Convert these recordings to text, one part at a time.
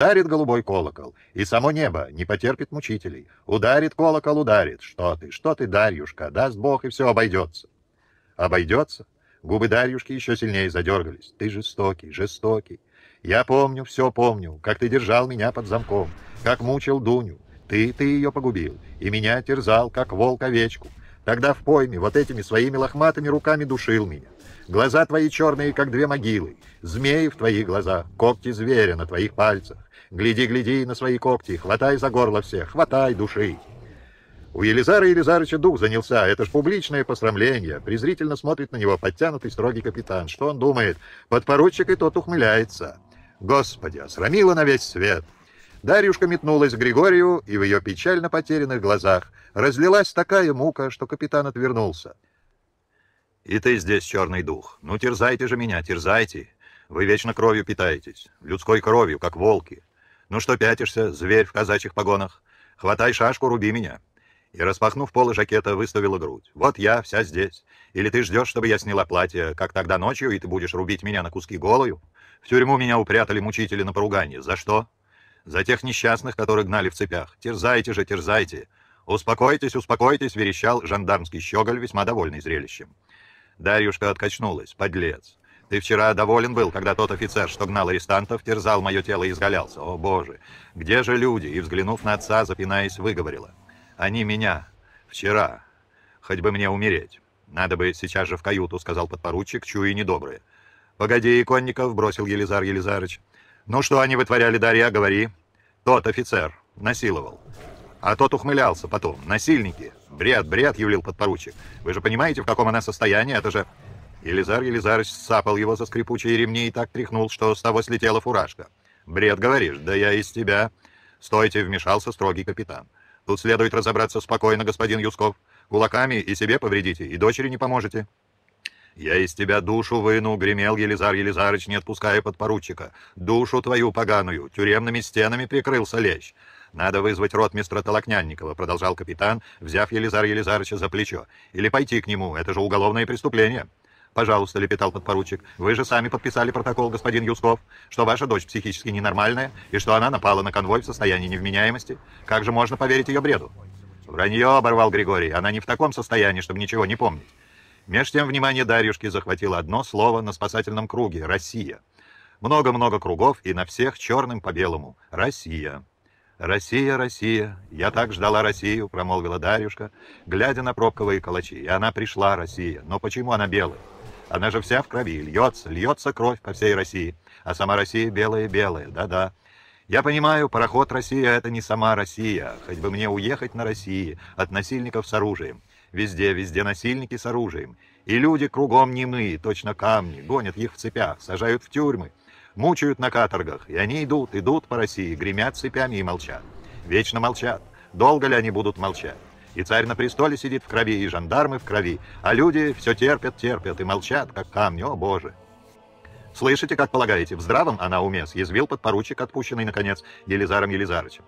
Ударит голубой колокол, и само небо не потерпит мучителей. Ударит колокол, ударит. Что ты, что ты, Дарьюшка, даст Бог, и все обойдется. Обойдется? Губы Дарьюшки еще сильнее задергались. Ты жестокий, жестокий. Я помню, все помню, как ты держал меня под замком, как мучил Дуню. Ты, ты ее погубил, и меня терзал, как волк овечку. Тогда в пойме вот этими своими лохматыми руками душил меня. Глаза твои черные, как две могилы, змеи в твоих глазах, когти зверя на твоих пальцах. Гляди, гляди на свои когти, хватай за горло всех, хватай души. У Елизара Елизарыча дух занялся. Это ж публичное посрамление. Презрительно смотрит на него подтянутый строгий капитан. Что он думает? Подпоручик и тот ухмыляется. Господи, осрамила на весь свет. Дарюшка метнулась к Григорию, и в ее печально потерянных глазах разлилась такая мука, что капитан отвернулся. «И ты здесь, черный дух. Ну, терзайте же меня, терзайте. Вы вечно кровью питаетесь. Людской кровью, как волки. «Ну что пятишься, зверь в казачьих погонах? Хватай шашку, руби меня!» И, распахнув полы жакета, выставила грудь. «Вот я, вся здесь. Или ты ждешь, чтобы я сняла платье, как тогда ночью, и ты будешь рубить меня на куски голую? В тюрьму меня упрятали мучители на поругание. За что? За тех несчастных, которые гнали в цепях. Терзайте же, терзайте!» «Успокойтесь, успокойтесь!» — верещал жандармский щеголь, весьма довольный зрелищем. Дарьюшка откачнулась. «Подлец! Ты вчера доволен был, когда тот офицер, что гнал арестантов, терзал мое тело и изгалялся. О, Боже! Где же люди?» И, взглянув на отца, запинаясь, выговорила. «Они меня. Вчера. Хоть бы мне умереть. Надо бы сейчас же в каюту», — сказал подпоручик, чуя недобрые. «Погоди, Иконников», — бросил Елизар Елизарыч. «Ну что они вытворяли, Дарья, говори». «Тот офицер. Насиловал». А тот ухмылялся потом. «Насильники». «Бред, бред», — юлил подпоручик. «Вы же понимаете, в каком она состоянии? Это же...» Елизар Елизарыч сцапал его за скрипучие ремни и так тряхнул, что с того слетела фуражка. «Бред, говоришь? Да я из тебя...» «Стойте!» — вмешался строгий капитан. «Тут следует разобраться спокойно, господин Юсков. Кулаками и себе повредите, и дочери не поможете». «Я из тебя душу выну!» — гремел Елизар Елизарыч, не отпуская подпоручика. «Душу твою поганую! Тюремными стенами прикрылся лещ!» «Надо вызвать ротмистра Толокнянникова», — продолжал капитан, взяв Елизар Елизарыча за плечо. «Или пойти к нему, это же уголовное преступление!» «Пожалуйста», — лепетал подпоручик, — «вы же сами подписали протокол, господин Юсков, что ваша дочь психически ненормальная и что она напала на конвой в состоянии невменяемости. Как же можно поверить ее бреду?» «Вранье», — оборвал Григорий, — «она не в таком состоянии, чтобы ничего не помнить». Меж тем внимание Дарьюшки захватило одно слово на спасательном круге — «Россия». Много-много кругов, и на всех черным по белому — «Россия». «Россия, Россия! Я так ждала Россию!» — промолвила Дарюшка, глядя на пробковые калачи. «И она пришла, Россия! Но почему она белая?» Она же вся в крови, льется, льется кровь по всей России. А сама Россия белая-белая, да-да. Я понимаю, пароход Россия — это не сама Россия. Хоть бы мне уехать на России от насильников с оружием. Везде, везде насильники с оружием. И люди кругом не мы, точно камни, гонят их в цепях, сажают в тюрьмы, мучают на каторгах. И они идут, идут по России, гремят цепями и молчат. Вечно молчат. Долго ли они будут молчать? И царь на престоле сидит в крови, и жандармы в крови. А люди все терпят, терпят и молчат, как камни, о боже. Слышите, как полагаете, в здравом она уме съязвил подпоручик, отпущенный, наконец, Елизаром Елизарычем.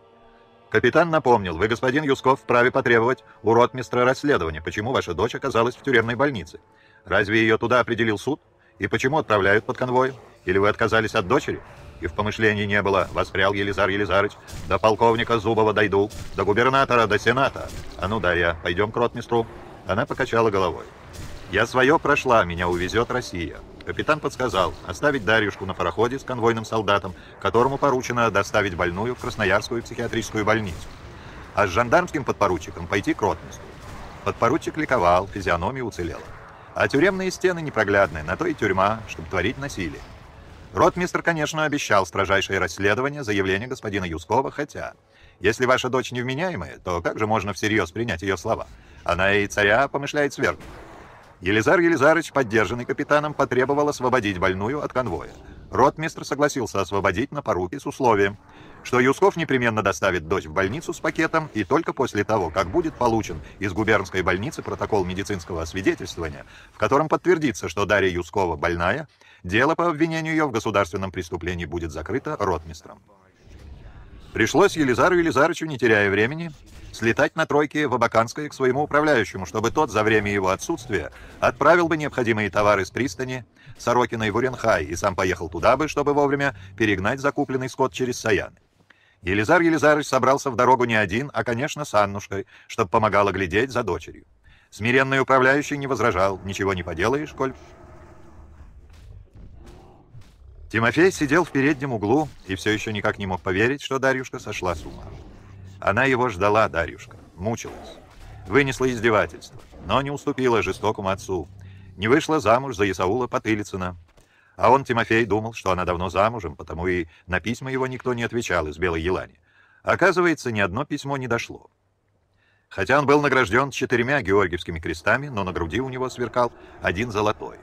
Капитан напомнил, вы, господин Юсков, вправе потребовать у ротмистра расследования, почему ваша дочь оказалась в тюремной больнице. Разве ее туда определил суд? И почему отправляют под конвоем? Или вы отказались от дочери? и в помышлении не было, воспрял Елизар Елизарыч. До полковника Зубова дойду, до губернатора, до сената. А ну, Дарья, пойдем к ротмистру. Она покачала головой. Я свое прошла, меня увезет Россия. Капитан подсказал оставить Дарьюшку на пароходе с конвойным солдатом, которому поручено доставить больную в Красноярскую психиатрическую больницу. А с жандармским подпоручиком пойти к ротмистру. Подпоручик ликовал, физиономия уцелела. А тюремные стены непроглядные, на то и тюрьма, чтобы творить насилие. Ротмистр, конечно, обещал строжайшее расследование заявления господина Юскова, хотя... Если ваша дочь невменяемая, то как же можно всерьез принять ее слова? Она и царя помышляет свергнуть. Елизар Елизарович, поддержанный капитаном, потребовал освободить больную от конвоя. Ротмистр согласился освободить на поруки с условием, что Юсков непременно доставит дочь в больницу с пакетом, и только после того, как будет получен из губернской больницы протокол медицинского освидетельствования, в котором подтвердится, что Дарья Юскова больная, Дело по обвинению ее в государственном преступлении будет закрыто ротмистром. Пришлось Елизару Елизарычу, не теряя времени, слетать на тройке в Абаканское к своему управляющему, чтобы тот за время его отсутствия отправил бы необходимые товары с пристани Сорокина и в Уренхай и сам поехал туда бы, чтобы вовремя перегнать закупленный скот через Саяны. Елизар Елизарыч собрался в дорогу не один, а, конечно, с Аннушкой, чтобы помогала глядеть за дочерью. Смиренный управляющий не возражал, ничего не поделаешь, коль Тимофей сидел в переднем углу и все еще никак не мог поверить, что Дарьюшка сошла с ума. Она его ждала, Дарьюшка, мучилась. Вынесла издевательство, но не уступила жестокому отцу. Не вышла замуж за Исаула Потылицына. А он, Тимофей, думал, что она давно замужем, потому и на письма его никто не отвечал из Белой Елани. Оказывается, ни одно письмо не дошло. Хотя он был награжден четырьмя георгиевскими крестами, но на груди у него сверкал один золотой.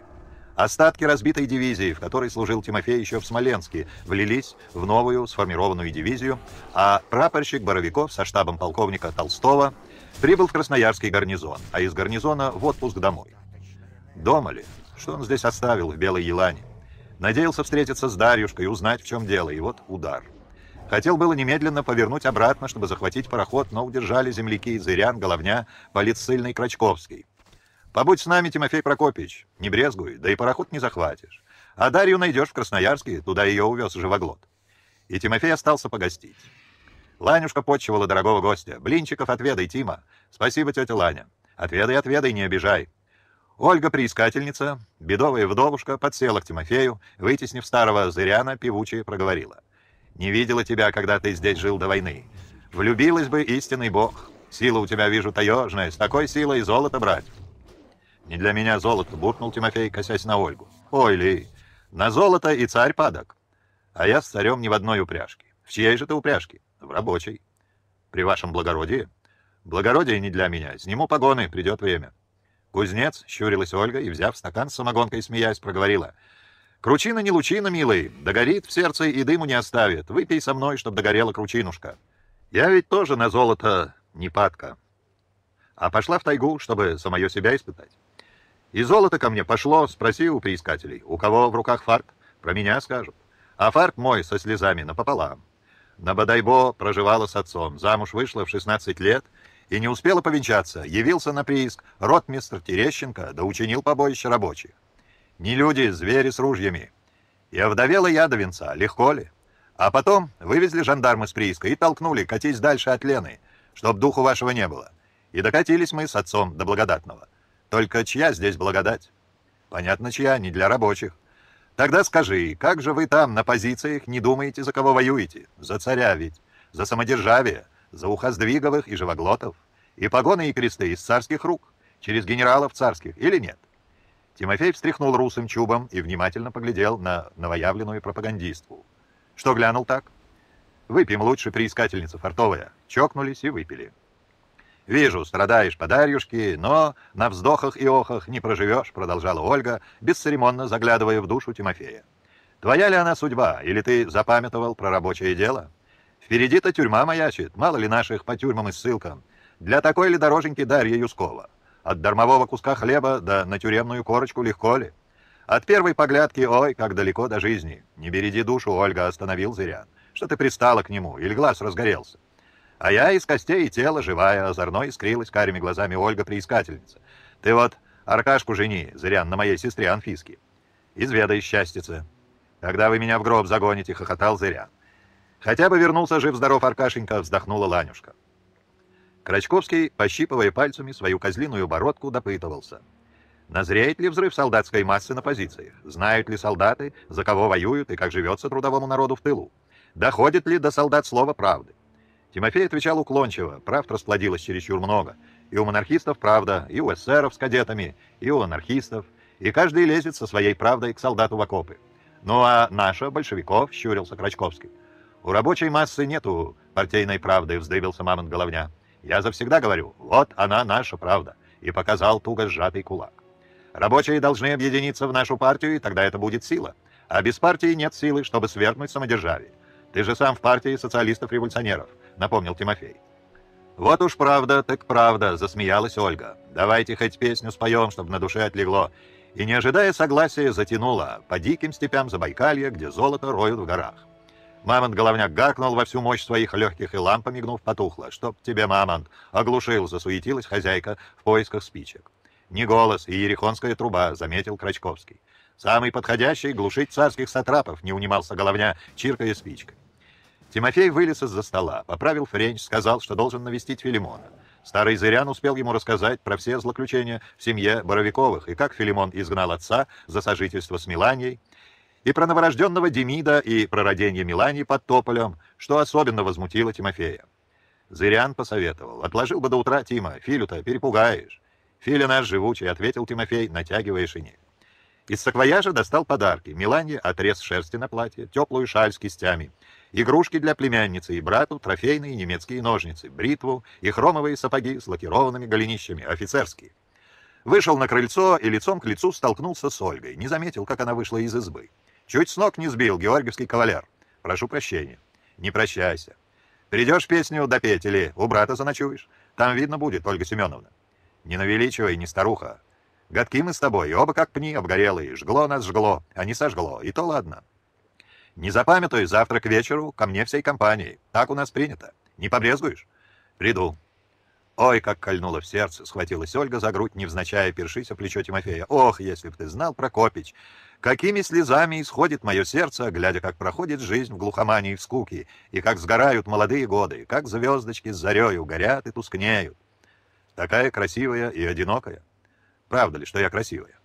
Остатки разбитой дивизии, в которой служил Тимофей еще в Смоленске, влились в новую сформированную дивизию, а прапорщик Боровиков со штабом полковника Толстого прибыл в Красноярский гарнизон, а из гарнизона в отпуск домой. Дома ли? Что он здесь оставил в Белой Елане? Надеялся встретиться с Дарьюшкой и узнать, в чем дело, и вот удар. Хотел было немедленно повернуть обратно, чтобы захватить пароход, но удержали земляки Зырян, Ирян, Головня, полицейный Крачковский. Побудь с нами, Тимофей Прокопич, не брезгуй, да и пароход не захватишь. А Дарью найдешь в Красноярске, туда ее увез живоглот. И Тимофей остался погостить. Ланюшка почивала дорогого гостя. Блинчиков отведай, Тима. Спасибо, тетя Ланя. Отведай, отведай, не обижай. Ольга, приискательница, бедовая вдовушка, подсела к Тимофею, вытеснив старого зыряна, певучая проговорила. «Не видела тебя, когда ты здесь жил до войны. Влюбилась бы истинный бог. Сила у тебя, вижу, таежная, с такой силой золото брать». «Не для меня золото!» — буркнул Тимофей, косясь на Ольгу. «Ой, Ли, на золото и царь падок. А я с царем не в одной упряжке. В чьей же ты упряжке? В рабочей. При вашем благородии? Благородие не для меня. Сниму погоны, придет время». Кузнец, щурилась Ольга и, взяв стакан с самогонкой, смеясь, проговорила. «Кручина не лучина, милый, догорит в сердце и дыму не оставит. Выпей со мной, чтоб догорела кручинушка. Я ведь тоже на золото не падка, а пошла в тайгу, чтобы самое себя испытать». И золото ко мне пошло, спроси у приискателей, у кого в руках фарт, про меня скажут. А фарт мой со слезами напополам. На Бадайбо проживала с отцом, замуж вышла в 16 лет и не успела повенчаться. Явился на прииск ротмистр Терещенко, да учинил побоище рабочих. Не люди, звери с ружьями. И овдовела я до венца, легко ли? А потом вывезли жандармы с прииска и толкнули, катись дальше от Лены, чтоб духу вашего не было. И докатились мы с отцом до благодатного. Только чья здесь благодать? Понятно, чья, не для рабочих. Тогда скажи, как же вы там на позициях не думаете, за кого воюете? За царя ведь, за самодержавие, за ухоздвиговых и живоглотов, и погоны и кресты из царских рук, через генералов царских, или нет? Тимофей встряхнул русым чубом и внимательно поглядел на новоявленную пропагандистку. Что глянул так? Выпьем лучше, приискательница фартовая. Чокнулись и выпили. «Вижу, страдаешь по Дарьюшке, но на вздохах и охах не проживешь», — продолжала Ольга, бесцеремонно заглядывая в душу Тимофея. «Твоя ли она судьба, или ты запамятовал про рабочее дело? Впереди-то тюрьма маячит, мало ли наших по тюрьмам и ссылкам. Для такой ли дороженьки Дарья Юскова? От дармового куска хлеба до на тюремную корочку легко ли? От первой поглядки, ой, как далеко до жизни. Не береди душу, Ольга остановил Зырян. Что ты пристала к нему, или глаз разгорелся? А я из костей и тела живая, озорно искрилась карими глазами Ольга приискательница. Ты вот Аркашку жени, зырян, на моей сестре Анфиске. Изведай счастьице. Когда вы меня в гроб загоните, хохотал зырян. Хотя бы вернулся жив-здоров Аркашенька, вздохнула Ланюшка. Крачковский, пощипывая пальцами свою козлиную бородку, допытывался. Назреет ли взрыв солдатской массы на позициях? Знают ли солдаты, за кого воюют и как живется трудовому народу в тылу? Доходит ли до солдат слово правды? Тимофей отвечал уклончиво, правд расплодилось чересчур много. И у монархистов правда, и у эсеров с кадетами, и у анархистов. И каждый лезет со своей правдой к солдату в окопы. Ну а наша, большевиков, щурился Крачковский. У рабочей массы нету партийной правды, вздыбился мамонт головня. Я завсегда говорю, вот она наша правда. И показал туго сжатый кулак. Рабочие должны объединиться в нашу партию, и тогда это будет сила. А без партии нет силы, чтобы свергнуть самодержавие. Ты же сам в партии социалистов-революционеров. — напомнил Тимофей. «Вот уж правда, так правда», — засмеялась Ольга. «Давайте хоть песню споем, чтобы на душе отлегло». И, не ожидая согласия, затянула по диким степям Забайкалья, где золото роют в горах. Мамонт-головняк гаркнул во всю мощь своих легких, и лампа, мигнув, потухла. «Чтоб тебе, мамонт!» — оглушил, засуетилась хозяйка в поисках спичек. «Не голос и ерехонская труба», — заметил Крачковский. «Самый подходящий — глушить царских сатрапов», — не унимался головня, чиркая спичкой. Тимофей вылез из-за стола, поправил френч, сказал, что должен навестить Филимона. Старый Зырян успел ему рассказать про все злоключения в семье Боровиковых и как Филимон изгнал отца за сожительство с Миланьей, и про новорожденного Демида и про родение Милани под Тополем, что особенно возмутило Тимофея. Зырян посоветовал. «Отложил бы до утра, Тима, Филю-то перепугаешь». «Филя наш живучий», — ответил Тимофей, натягивая шинель. Из саквояжа достал подарки. Миланье отрез шерсти на платье, теплую шаль с кистями, игрушки для племянницы и брату, трофейные немецкие ножницы, бритву и хромовые сапоги с лакированными голенищами, офицерские. Вышел на крыльцо и лицом к лицу столкнулся с Ольгой, не заметил, как она вышла из избы. Чуть с ног не сбил георгиевский кавалер. Прошу прощения. Не прощайся. Придешь песню допеть или у брата заночуешь. Там видно будет, Ольга Семеновна. Не навеличивай, не старуха. Годки мы с тобой, оба как пни обгорелые. Жгло нас, жгло, а не сожгло. И то ладно. Не запамятай, завтра к вечеру ко мне всей компанией. Так у нас принято. Не побрезгуешь? Приду. Ой, как кольнуло в сердце, схватилась Ольга за грудь, невзначай першись о плечо Тимофея. Ох, если б ты знал, Прокопич, какими слезами исходит мое сердце, глядя, как проходит жизнь в глухомании и в скуке, и как сгорают молодые годы, как звездочки с зарею горят и тускнеют. Такая красивая и одинокая. Правда ли, что я красивая?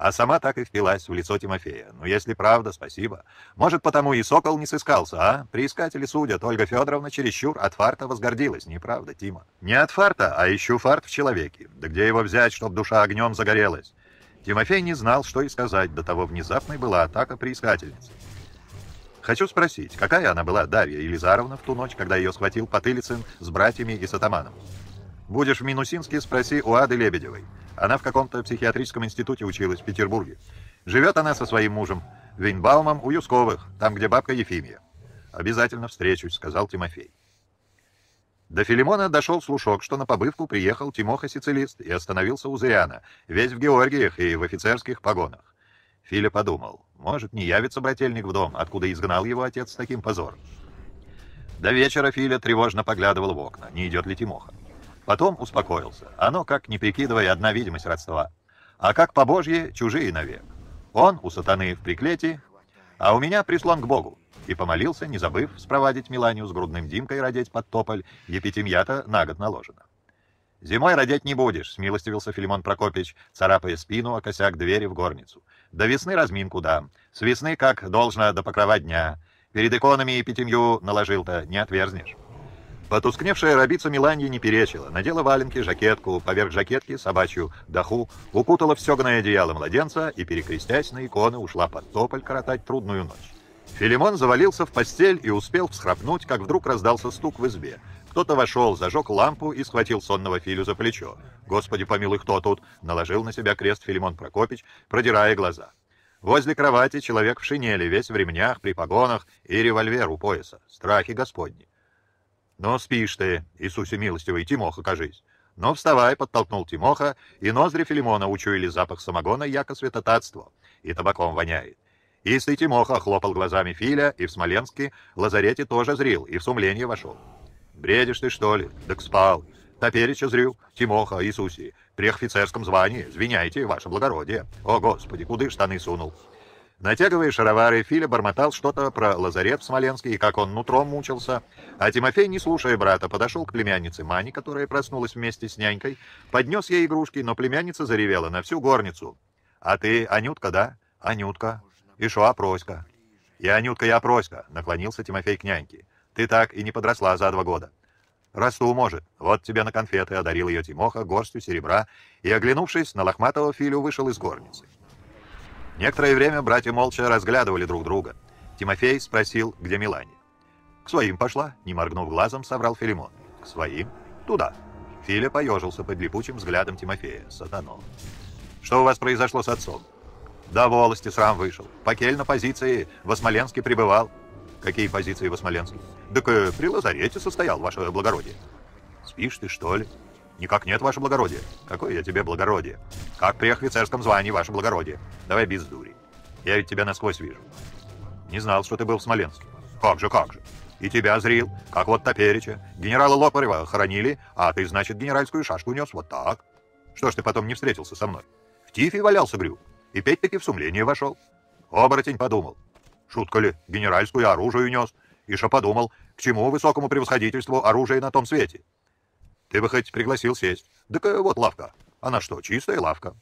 а сама так и впилась в лицо Тимофея. Ну, если правда, спасибо. Может, потому и сокол не сыскался, а? Приискатели судят, Ольга Федоровна чересчур от фарта возгордилась. Неправда, Тима. Не от фарта, а ищу фарт в человеке. Да где его взять, чтоб душа огнем загорелась? Тимофей не знал, что и сказать, до того внезапной была атака приискательницы. Хочу спросить, какая она была, Дарья Елизаровна, в ту ночь, когда ее схватил Потылицын с братьями и с атаманом? Будешь в Минусинске, спроси у Ады Лебедевой. Она в каком-то психиатрическом институте училась в Петербурге. Живет она со своим мужем, Винбаумом у Юсковых, там, где бабка Ефимия. «Обязательно встречусь», — сказал Тимофей. До Филимона дошел слушок, что на побывку приехал Тимоха-сицилист и остановился у Зыряна, весь в Георгиях и в офицерских погонах. Филя подумал, может, не явится брательник в дом, откуда изгнал его отец с таким позором. До вечера Филя тревожно поглядывал в окна, не идет ли Тимоха. Потом успокоился. Оно, как не прикидывая, одна видимость родства. А как по Божье, чужие навек. Он у сатаны в приклете, а у меня прислон к Богу. И помолился, не забыв спровадить Миланию с грудным Димкой родить под тополь, епитемья-то на год наложена. «Зимой родить не будешь», — смилостивился Филимон Прокопич, царапая спину о косяк двери в горницу. «До весны разминку дам. С весны, как должно, до покрова дня. Перед иконами и пятимью наложил-то, не отверзнешь». Потускневшая рабица Миланья не перечила. Надела валенки, жакетку, поверх жакетки собачью доху, укутала все стеганое одеяло младенца и, перекрестясь на иконы, ушла под тополь коротать трудную ночь. Филимон завалился в постель и успел всхрапнуть, как вдруг раздался стук в избе. Кто-то вошел, зажег лампу и схватил сонного Филю за плечо. «Господи помилуй, кто тут?» — наложил на себя крест Филимон Прокопич, продирая глаза. Возле кровати человек в шинели, весь в ремнях, при погонах и револьвер у пояса. Страхи господни. «Но спишь ты, Иисусе милостивый, Тимоха, кажись!» «Но вставай!» — подтолкнул Тимоха, и ноздри Филимона учуяли запах самогона, яко святотатство, и табаком воняет. Истый Тимоха хлопал глазами Филя, и в Смоленске лазарете тоже зрил, и в сумление вошел. «Бредишь ты, что ли? Так спал. Топереча зрю. Тимоха, Иисусе, при офицерском звании, звеняйте, ваше благородие. О, Господи, куды штаны сунул?» Натягивая шаровары, Филя бормотал что-то про лазарет в Смоленске и как он нутром мучился. А Тимофей, не слушая брата, подошел к племяннице Мане, которая проснулась вместе с нянькой, поднес ей игрушки, но племянница заревела на всю горницу. «А ты, Анютка, да? Анютка. И шо, Апроська? «И Анютка, я Апроська. наклонился Тимофей к няньке. «Ты так и не подросла за два года». «Расту, может. Вот тебе на конфеты», — одарил ее Тимоха горстью серебра и, оглянувшись на лохматого Филю, вышел из горницы. Некоторое время братья молча разглядывали друг друга. Тимофей спросил, где Милане. «К своим пошла», — не моргнув глазом, соврал Филимон. «К своим? Туда». Филя поежился под липучим взглядом Тимофея. Сатано. «Что у вас произошло с отцом?» «Да волости срам вышел. Покель на позиции в Смоленске пребывал». «Какие позиции в Смоленске?» «Так при лазарете состоял, ваше благородие». «Спишь ты, что ли?» «Никак нет, ваше благородие». «Какое я тебе благородие?» «Как при офицерском звании, ваше благородие?» «Давай без дури. Я ведь тебя насквозь вижу». «Не знал, что ты был в Смоленске». «Как же, как же». «И тебя, Зрил, как вот Топерича. Генерала Лопарева хоронили, а ты, значит, генеральскую шашку нес вот так. Что ж ты потом не встретился со мной? В тифе валялся брю. и Петь-таки в сумление вошел». Оборотень подумал. «Шутка ли, генеральскую оружие нес?» что подумал, к чему высокому превосходительству оружие на том свете. Ты бы хоть пригласил сесть. Так э, вот лавка. Она что, чистая лавка?»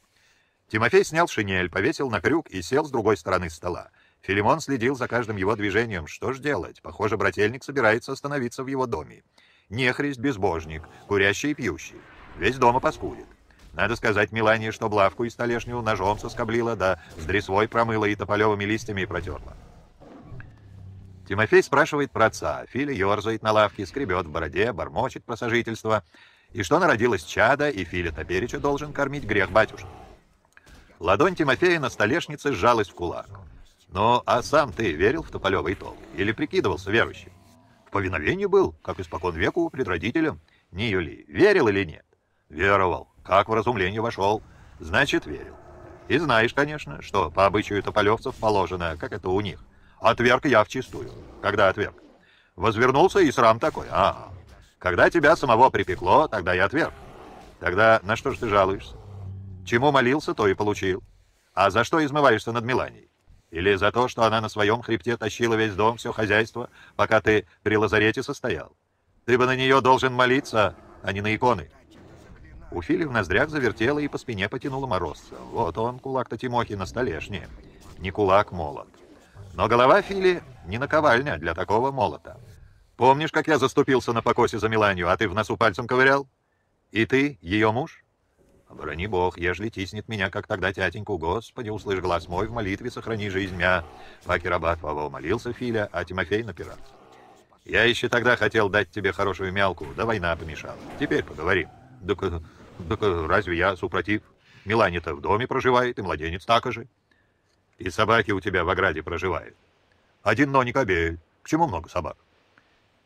Тимофей снял шинель, повесил на крюк и сел с другой стороны стола. Филимон следил за каждым его движением. Что ж делать? Похоже, брательник собирается остановиться в его доме. Нехрист, безбожник, курящий и пьющий. Весь дома паскудит. Надо сказать Милане, что лавку и столешню ножом соскоблила, да с дресвой промыла и тополевыми листьями протерла. Тимофей спрашивает про отца. Филя ерзает на лавке, скребет в бороде, бормочет про сожительство. И что народилось чада, и Филя Топерича должен кормить грех батюшка. Ладонь Тимофея на столешнице сжалась в кулак. Но «Ну, а сам ты верил в Тополевый толк? Или прикидывался верующим?» «В повиновении был, как испокон веку, пред родителем. Не Юли, верил или нет?» «Веровал. Как в разумление вошел?» «Значит, верил. И знаешь, конечно, что по обычаю тополевцев положено, как это у них». Отверг я вчистую. Когда отверг? Возвернулся и срам такой. А, когда тебя самого припекло, тогда я отверг. Тогда на что ж ты жалуешься? Чему молился, то и получил. А за что измываешься над Миланией? Или за то, что она на своем хребте тащила весь дом, все хозяйство, пока ты при лазарете состоял? Ты бы на нее должен молиться, а не на иконы. У Фили в ноздрях завертела и по спине потянула морозца. Вот он, кулак-то Тимохи, на столешне. Не кулак, молот. Но голова Фили не наковальня для такого молота. Помнишь, как я заступился на покосе за Миланию, а ты в носу пальцем ковырял? И ты, ее муж? Брони бог, ежели тиснет меня, как тогда тятеньку, Господи, услышь глаз мой, в молитве сохрани жизнь мя. Факирабат Вова молился Филя, а Тимофей напирал. Я еще тогда хотел дать тебе хорошую мялку, да война помешала. Теперь поговорим. Так, так разве я супротив? Милане-то в доме проживает, и младенец так же. И собаки у тебя в ограде проживают. Один но не кобель. К чему много собак?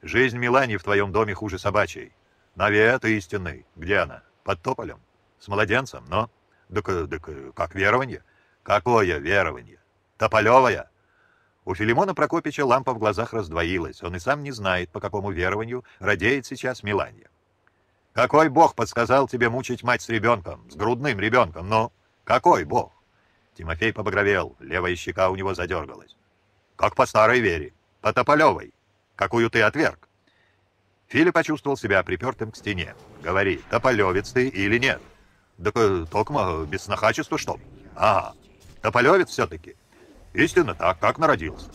Жизнь Милани в твоем доме хуже собачьей. Навет истинный. Где она? Под тополем? С младенцем? Но? Так, так как верование? Какое верование? Тополевое? У Филимона Прокопича лампа в глазах раздвоилась. Он и сам не знает, по какому верованию радеет сейчас Миланья. «Какой бог подсказал тебе мучить мать с ребенком, с грудным ребенком? Но какой бог?» Тимофей побагровел, левая щека у него задергалась. «Как по старой вере, по Тополевой, какую ты отверг!» Филя почувствовал себя припертым к стене. «Говори, тополевец ты или нет?» «Так э, токма, э, без снахачества, что? «А, тополевец все-таки!» «Истинно так, как народился!»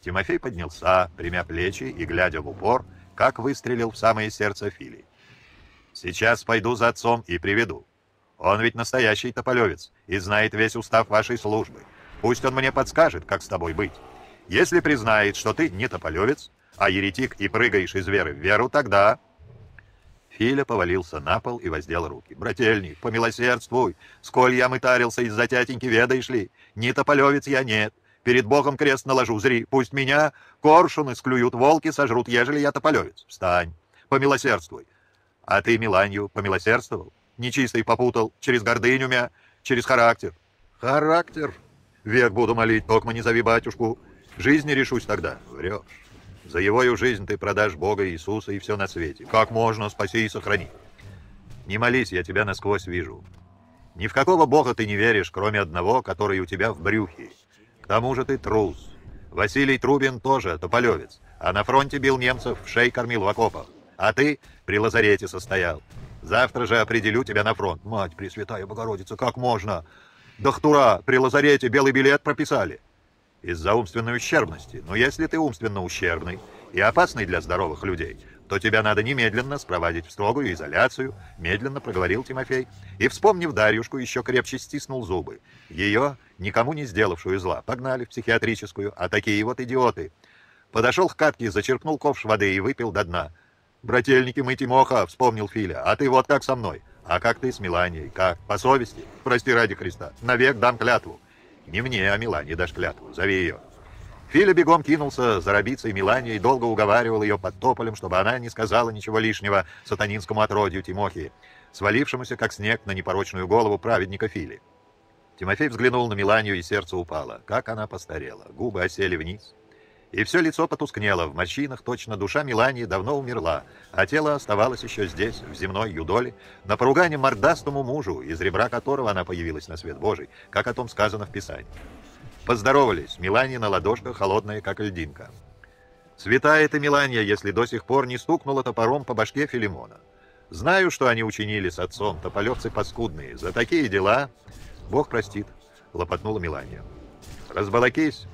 Тимофей поднялся, примя плечи и, глядя в упор, как выстрелил в самое сердце Фили. «Сейчас пойду за отцом и приведу. Он ведь настоящий тополевец и знает весь устав вашей службы. Пусть он мне подскажет, как с тобой быть. Если признает, что ты не тополевец, а еретик и прыгаешь из веры в веру, тогда...» Филя повалился на пол и воздел руки. «Брательник, помилосердствуй! Сколь я мытарился из-за тятеньки, ведаешь ли? Не тополевец я нет. Перед Богом крест наложу, зри. Пусть меня коршуны склюют, волки сожрут, ежели я тополевец. Встань, помилосердствуй. А ты Миланью помилосердствовал? нечистый попутал, через гордыню мя, через характер. Характер? Век буду молить, токма не зови батюшку. Жизни решусь тогда. Врешь. За егою жизнь ты продашь Бога Иисуса и все на свете. Как можно спаси и сохрани? Не молись, я тебя насквозь вижу. Ни в какого Бога ты не веришь, кроме одного, который у тебя в брюхе. К тому же ты трус. Василий Трубин тоже тополевец, а на фронте бил немцев, шей кормил в окопах. А ты при лазарете состоял. Завтра же определю тебя на фронт. Мать Пресвятая Богородица, как можно? Доктора при лазарете белый билет прописали. Из-за умственной ущербности. Но если ты умственно ущербный и опасный для здоровых людей, то тебя надо немедленно спроводить в строгую изоляцию, медленно проговорил Тимофей. И, вспомнив Дарьюшку, еще крепче стиснул зубы. Ее, никому не сделавшую зла, погнали в психиатрическую, а такие вот идиоты. Подошел к катке, зачерпнул ковш воды и выпил до дна. «Брательники мы Тимоха», — вспомнил Филя, — «а ты вот как со мной? А как ты с Миланией? Как? По совести? Прости ради Христа, навек дам клятву». «Не мне, а Милане дашь клятву, зови ее». Филя бегом кинулся за рабицей Милания и долго уговаривал ее под тополем, чтобы она не сказала ничего лишнего сатанинскому отродью Тимохи, свалившемуся как снег на непорочную голову праведника Фили. Тимофей взглянул на Миланию, и сердце упало. Как она постарела. Губы осели вниз и все лицо потускнело, в морщинах точно душа Милании давно умерла, а тело оставалось еще здесь, в земной юдоле, на поругане мордастому мужу, из ребра которого она появилась на свет Божий, как о том сказано в Писании. Поздоровались, Милания на ладошках, холодная, как льдинка. Святая ты, Милания, если до сих пор не стукнула топором по башке Филимона. Знаю, что они учинили с отцом, тополевцы паскудные. За такие дела... Бог простит, лопотнула Милания. Разбалакись,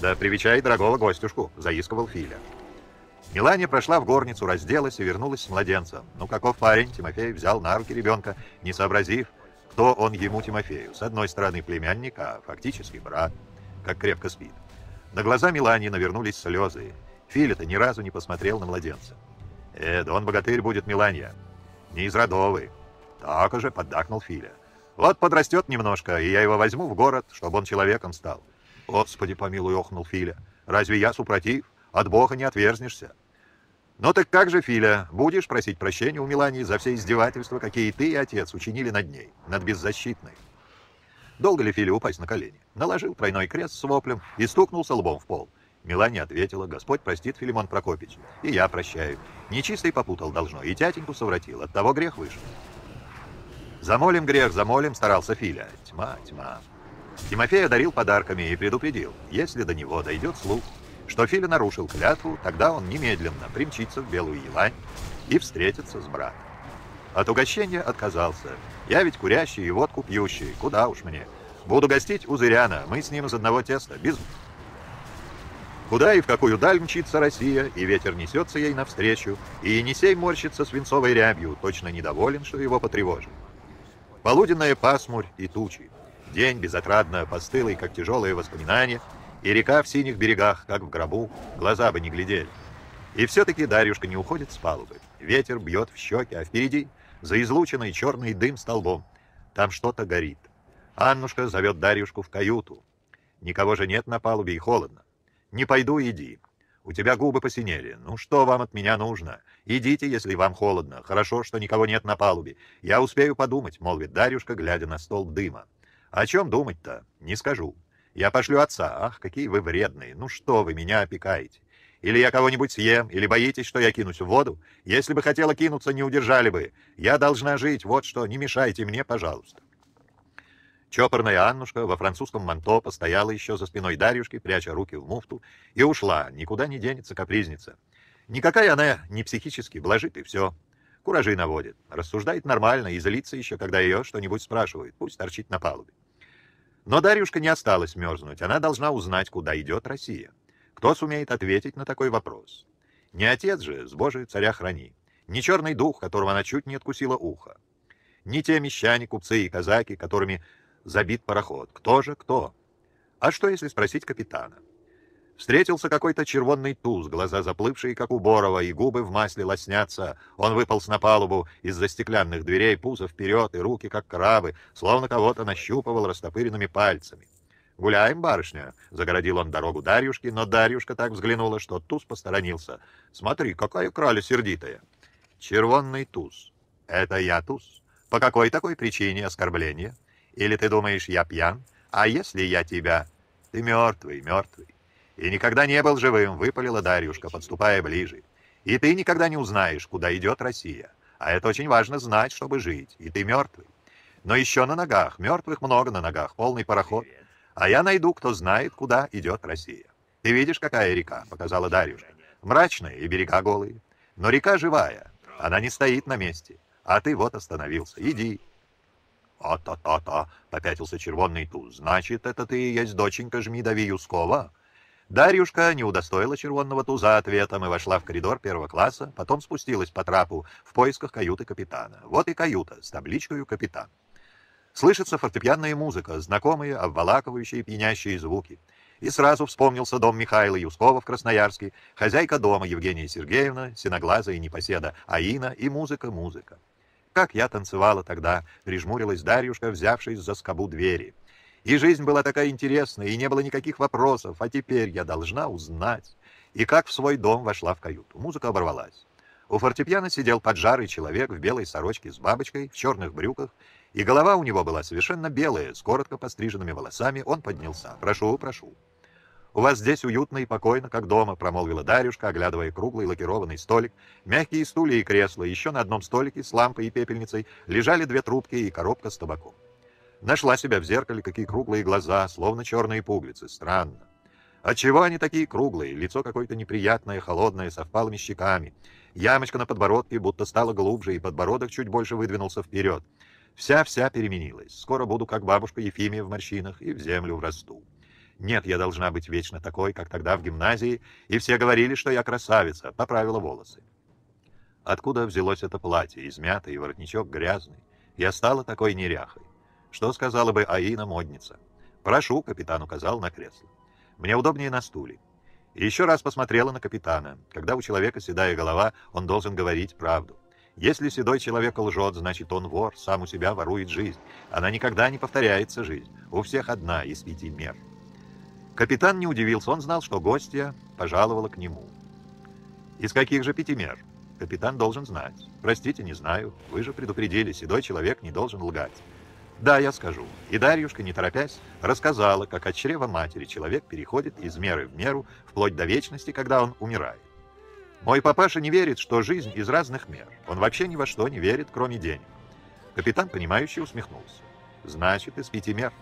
«Да привечай дорогого гостюшку», — заискивал Филя. Мелания прошла в горницу, разделась и вернулась с младенцем. Ну, каков парень, Тимофей взял на руки ребенка, не сообразив, кто он ему, Тимофею. С одной стороны племянник, а фактически брат, как крепко спит. На глаза Мелании навернулись слезы. Филя-то ни разу не посмотрел на младенца. «Э, да он богатырь будет, Миланья, Не из родовы». Так уже поддакнул Филя. «Вот подрастет немножко, и я его возьму в город, чтобы он человеком стал». «Господи, помилуй!» — охнул Филя. «Разве я супротив? От Бога не отверзнешься!» «Ну так как же, Филя, будешь просить прощения у Милании за все издевательства, какие ты и отец учинили над ней, над беззащитной?» Долго ли Филя упасть на колени? Наложил тройной крест с воплем и стукнулся лбом в пол. Мелания ответила, «Господь простит, Филимон Прокопич, и я прощаю. Нечистый попутал должно, и тятеньку совратил, от того грех вышел». «Замолим грех, замолим», — старался Филя. «Тьма, тьма». Тимофей одарил подарками и предупредил, если до него дойдет слух, что Филя нарушил клятву, тогда он немедленно примчится в Белую Елань и встретится с братом. От угощения отказался. Я ведь курящий и водку пьющий, куда уж мне. Буду гостить у Зыряна, мы с ним из одного теста, без... Куда и в какую даль мчится Россия, и ветер несется ей навстречу, и Енисей морщится свинцовой рябью, точно недоволен, что его потревожил. Полуденная пасмурь и тучи день безотрадно постылый, как тяжелые воспоминания, и река в синих берегах, как в гробу, глаза бы не глядели. И все-таки Дарюшка не уходит с палубы. Ветер бьет в щеки, а впереди за излученный черный дым столбом. Там что-то горит. Аннушка зовет Дарюшку в каюту. Никого же нет на палубе и холодно. Не пойду, иди. У тебя губы посинели. Ну что вам от меня нужно? Идите, если вам холодно. Хорошо, что никого нет на палубе. Я успею подумать, молвит Дарюшка, глядя на столб дыма. О чем думать-то? Не скажу. Я пошлю отца. Ах, какие вы вредные. Ну что вы меня опекаете? Или я кого-нибудь съем, или боитесь, что я кинусь в воду? Если бы хотела кинуться, не удержали бы. Я должна жить, вот что, не мешайте мне, пожалуйста. Чопорная Аннушка во французском манто постояла еще за спиной Дарьюшки, пряча руки в муфту, и ушла. Никуда не денется капризница. Никакая она не психически блажит, и все. Куражи наводит. Рассуждает нормально и злится еще, когда ее что-нибудь спрашивают. Пусть торчит на палубе. Но Дарюшка не осталась мерзнуть. Она должна узнать, куда идет Россия. Кто сумеет ответить на такой вопрос? Не отец же, с Божией царя храни. Не черный дух, которого она чуть не откусила ухо. Не те мещане, купцы и казаки, которыми забит пароход. Кто же кто? А что, если спросить капитана? Встретился какой-то червонный туз, глаза заплывшие, как у Борова, и губы в масле лоснятся. Он выполз на палубу из-за стеклянных дверей, пузо вперед и руки, как крабы, словно кого-то нащупывал растопыренными пальцами. «Гуляем, барышня!» — загородил он дорогу Дарьюшке, но Дарьюшка так взглянула, что туз посторонился. «Смотри, какая краля сердитая!» «Червонный туз. Это я туз. По какой такой причине оскорбление? Или ты думаешь, я пьян? А если я тебя...» «Ты мертвый, мертвый и никогда не был живым», — выпалила Дарьюшка, подступая ближе. «И ты никогда не узнаешь, куда идет Россия. А это очень важно знать, чтобы жить. И ты мертвый. Но еще на ногах. Мертвых много на ногах. Полный пароход. А я найду, кто знает, куда идет Россия. Ты видишь, какая река?» — показала Дарьюшка. «Мрачная и берега голые. Но река живая. Она не стоит на месте. А ты вот остановился. Иди». «А-та-та-та!» — попятился червонный туз. «Значит, это ты и есть доченька Жмида Виюскова?» Дарьюшка не удостоила червонного туза ответом и вошла в коридор первого класса, потом спустилась по трапу в поисках каюты капитана. Вот и каюта с табличкой «Капитан». Слышится фортепианная музыка, знакомые, обволакивающие, пьянящие звуки. И сразу вспомнился дом Михаила Юскова в Красноярске, хозяйка дома Евгения Сергеевна, синоглаза и непоседа Аина и музыка-музыка. Как я танцевала тогда, прижмурилась Дарьюшка, взявшись за скобу двери. И жизнь была такая интересная, и не было никаких вопросов. А теперь я должна узнать. И как в свой дом вошла в каюту. Музыка оборвалась. У фортепиано сидел поджарый человек в белой сорочке с бабочкой, в черных брюках, и голова у него была совершенно белая, с коротко постриженными волосами. Он поднялся. «Прошу, прошу». «У вас здесь уютно и покойно, как дома», — промолвила Дарюшка, оглядывая круглый лакированный столик. Мягкие стулья и кресла, еще на одном столике с лампой и пепельницей лежали две трубки и коробка с табаком. Нашла себя в зеркале, какие круглые глаза, словно черные пуговицы. Странно. Отчего а они такие круглые? Лицо какое-то неприятное, холодное, со впалыми щеками. Ямочка на подбородке будто стала глубже, и подбородок чуть больше выдвинулся вперед. Вся-вся переменилась. Скоро буду, как бабушка Ефимия в морщинах, и в землю врасту. Нет, я должна быть вечно такой, как тогда в гимназии, и все говорили, что я красавица, поправила волосы. Откуда взялось это платье, измятое и воротничок грязный? Я стала такой неряхой. Что сказала бы Аина-модница? «Прошу», — капитан указал на кресло. «Мне удобнее на стуле». И еще раз посмотрела на капитана. Когда у человека седая голова, он должен говорить правду. Если седой человек лжет, значит он вор, сам у себя ворует жизнь. Она никогда не повторяется, жизнь. У всех одна из пяти мер. Капитан не удивился, он знал, что гостья пожаловала к нему. «Из каких же пяти мер?» Капитан должен знать. «Простите, не знаю. Вы же предупредили, седой человек не должен лгать». Да, я скажу. И Дарьюшка, не торопясь, рассказала, как от чрева матери человек переходит из меры в меру, вплоть до вечности, когда он умирает. Мой папаша не верит, что жизнь из разных мер. Он вообще ни во что не верит, кроме денег. Капитан, понимающий, усмехнулся. Значит, из пяти мер.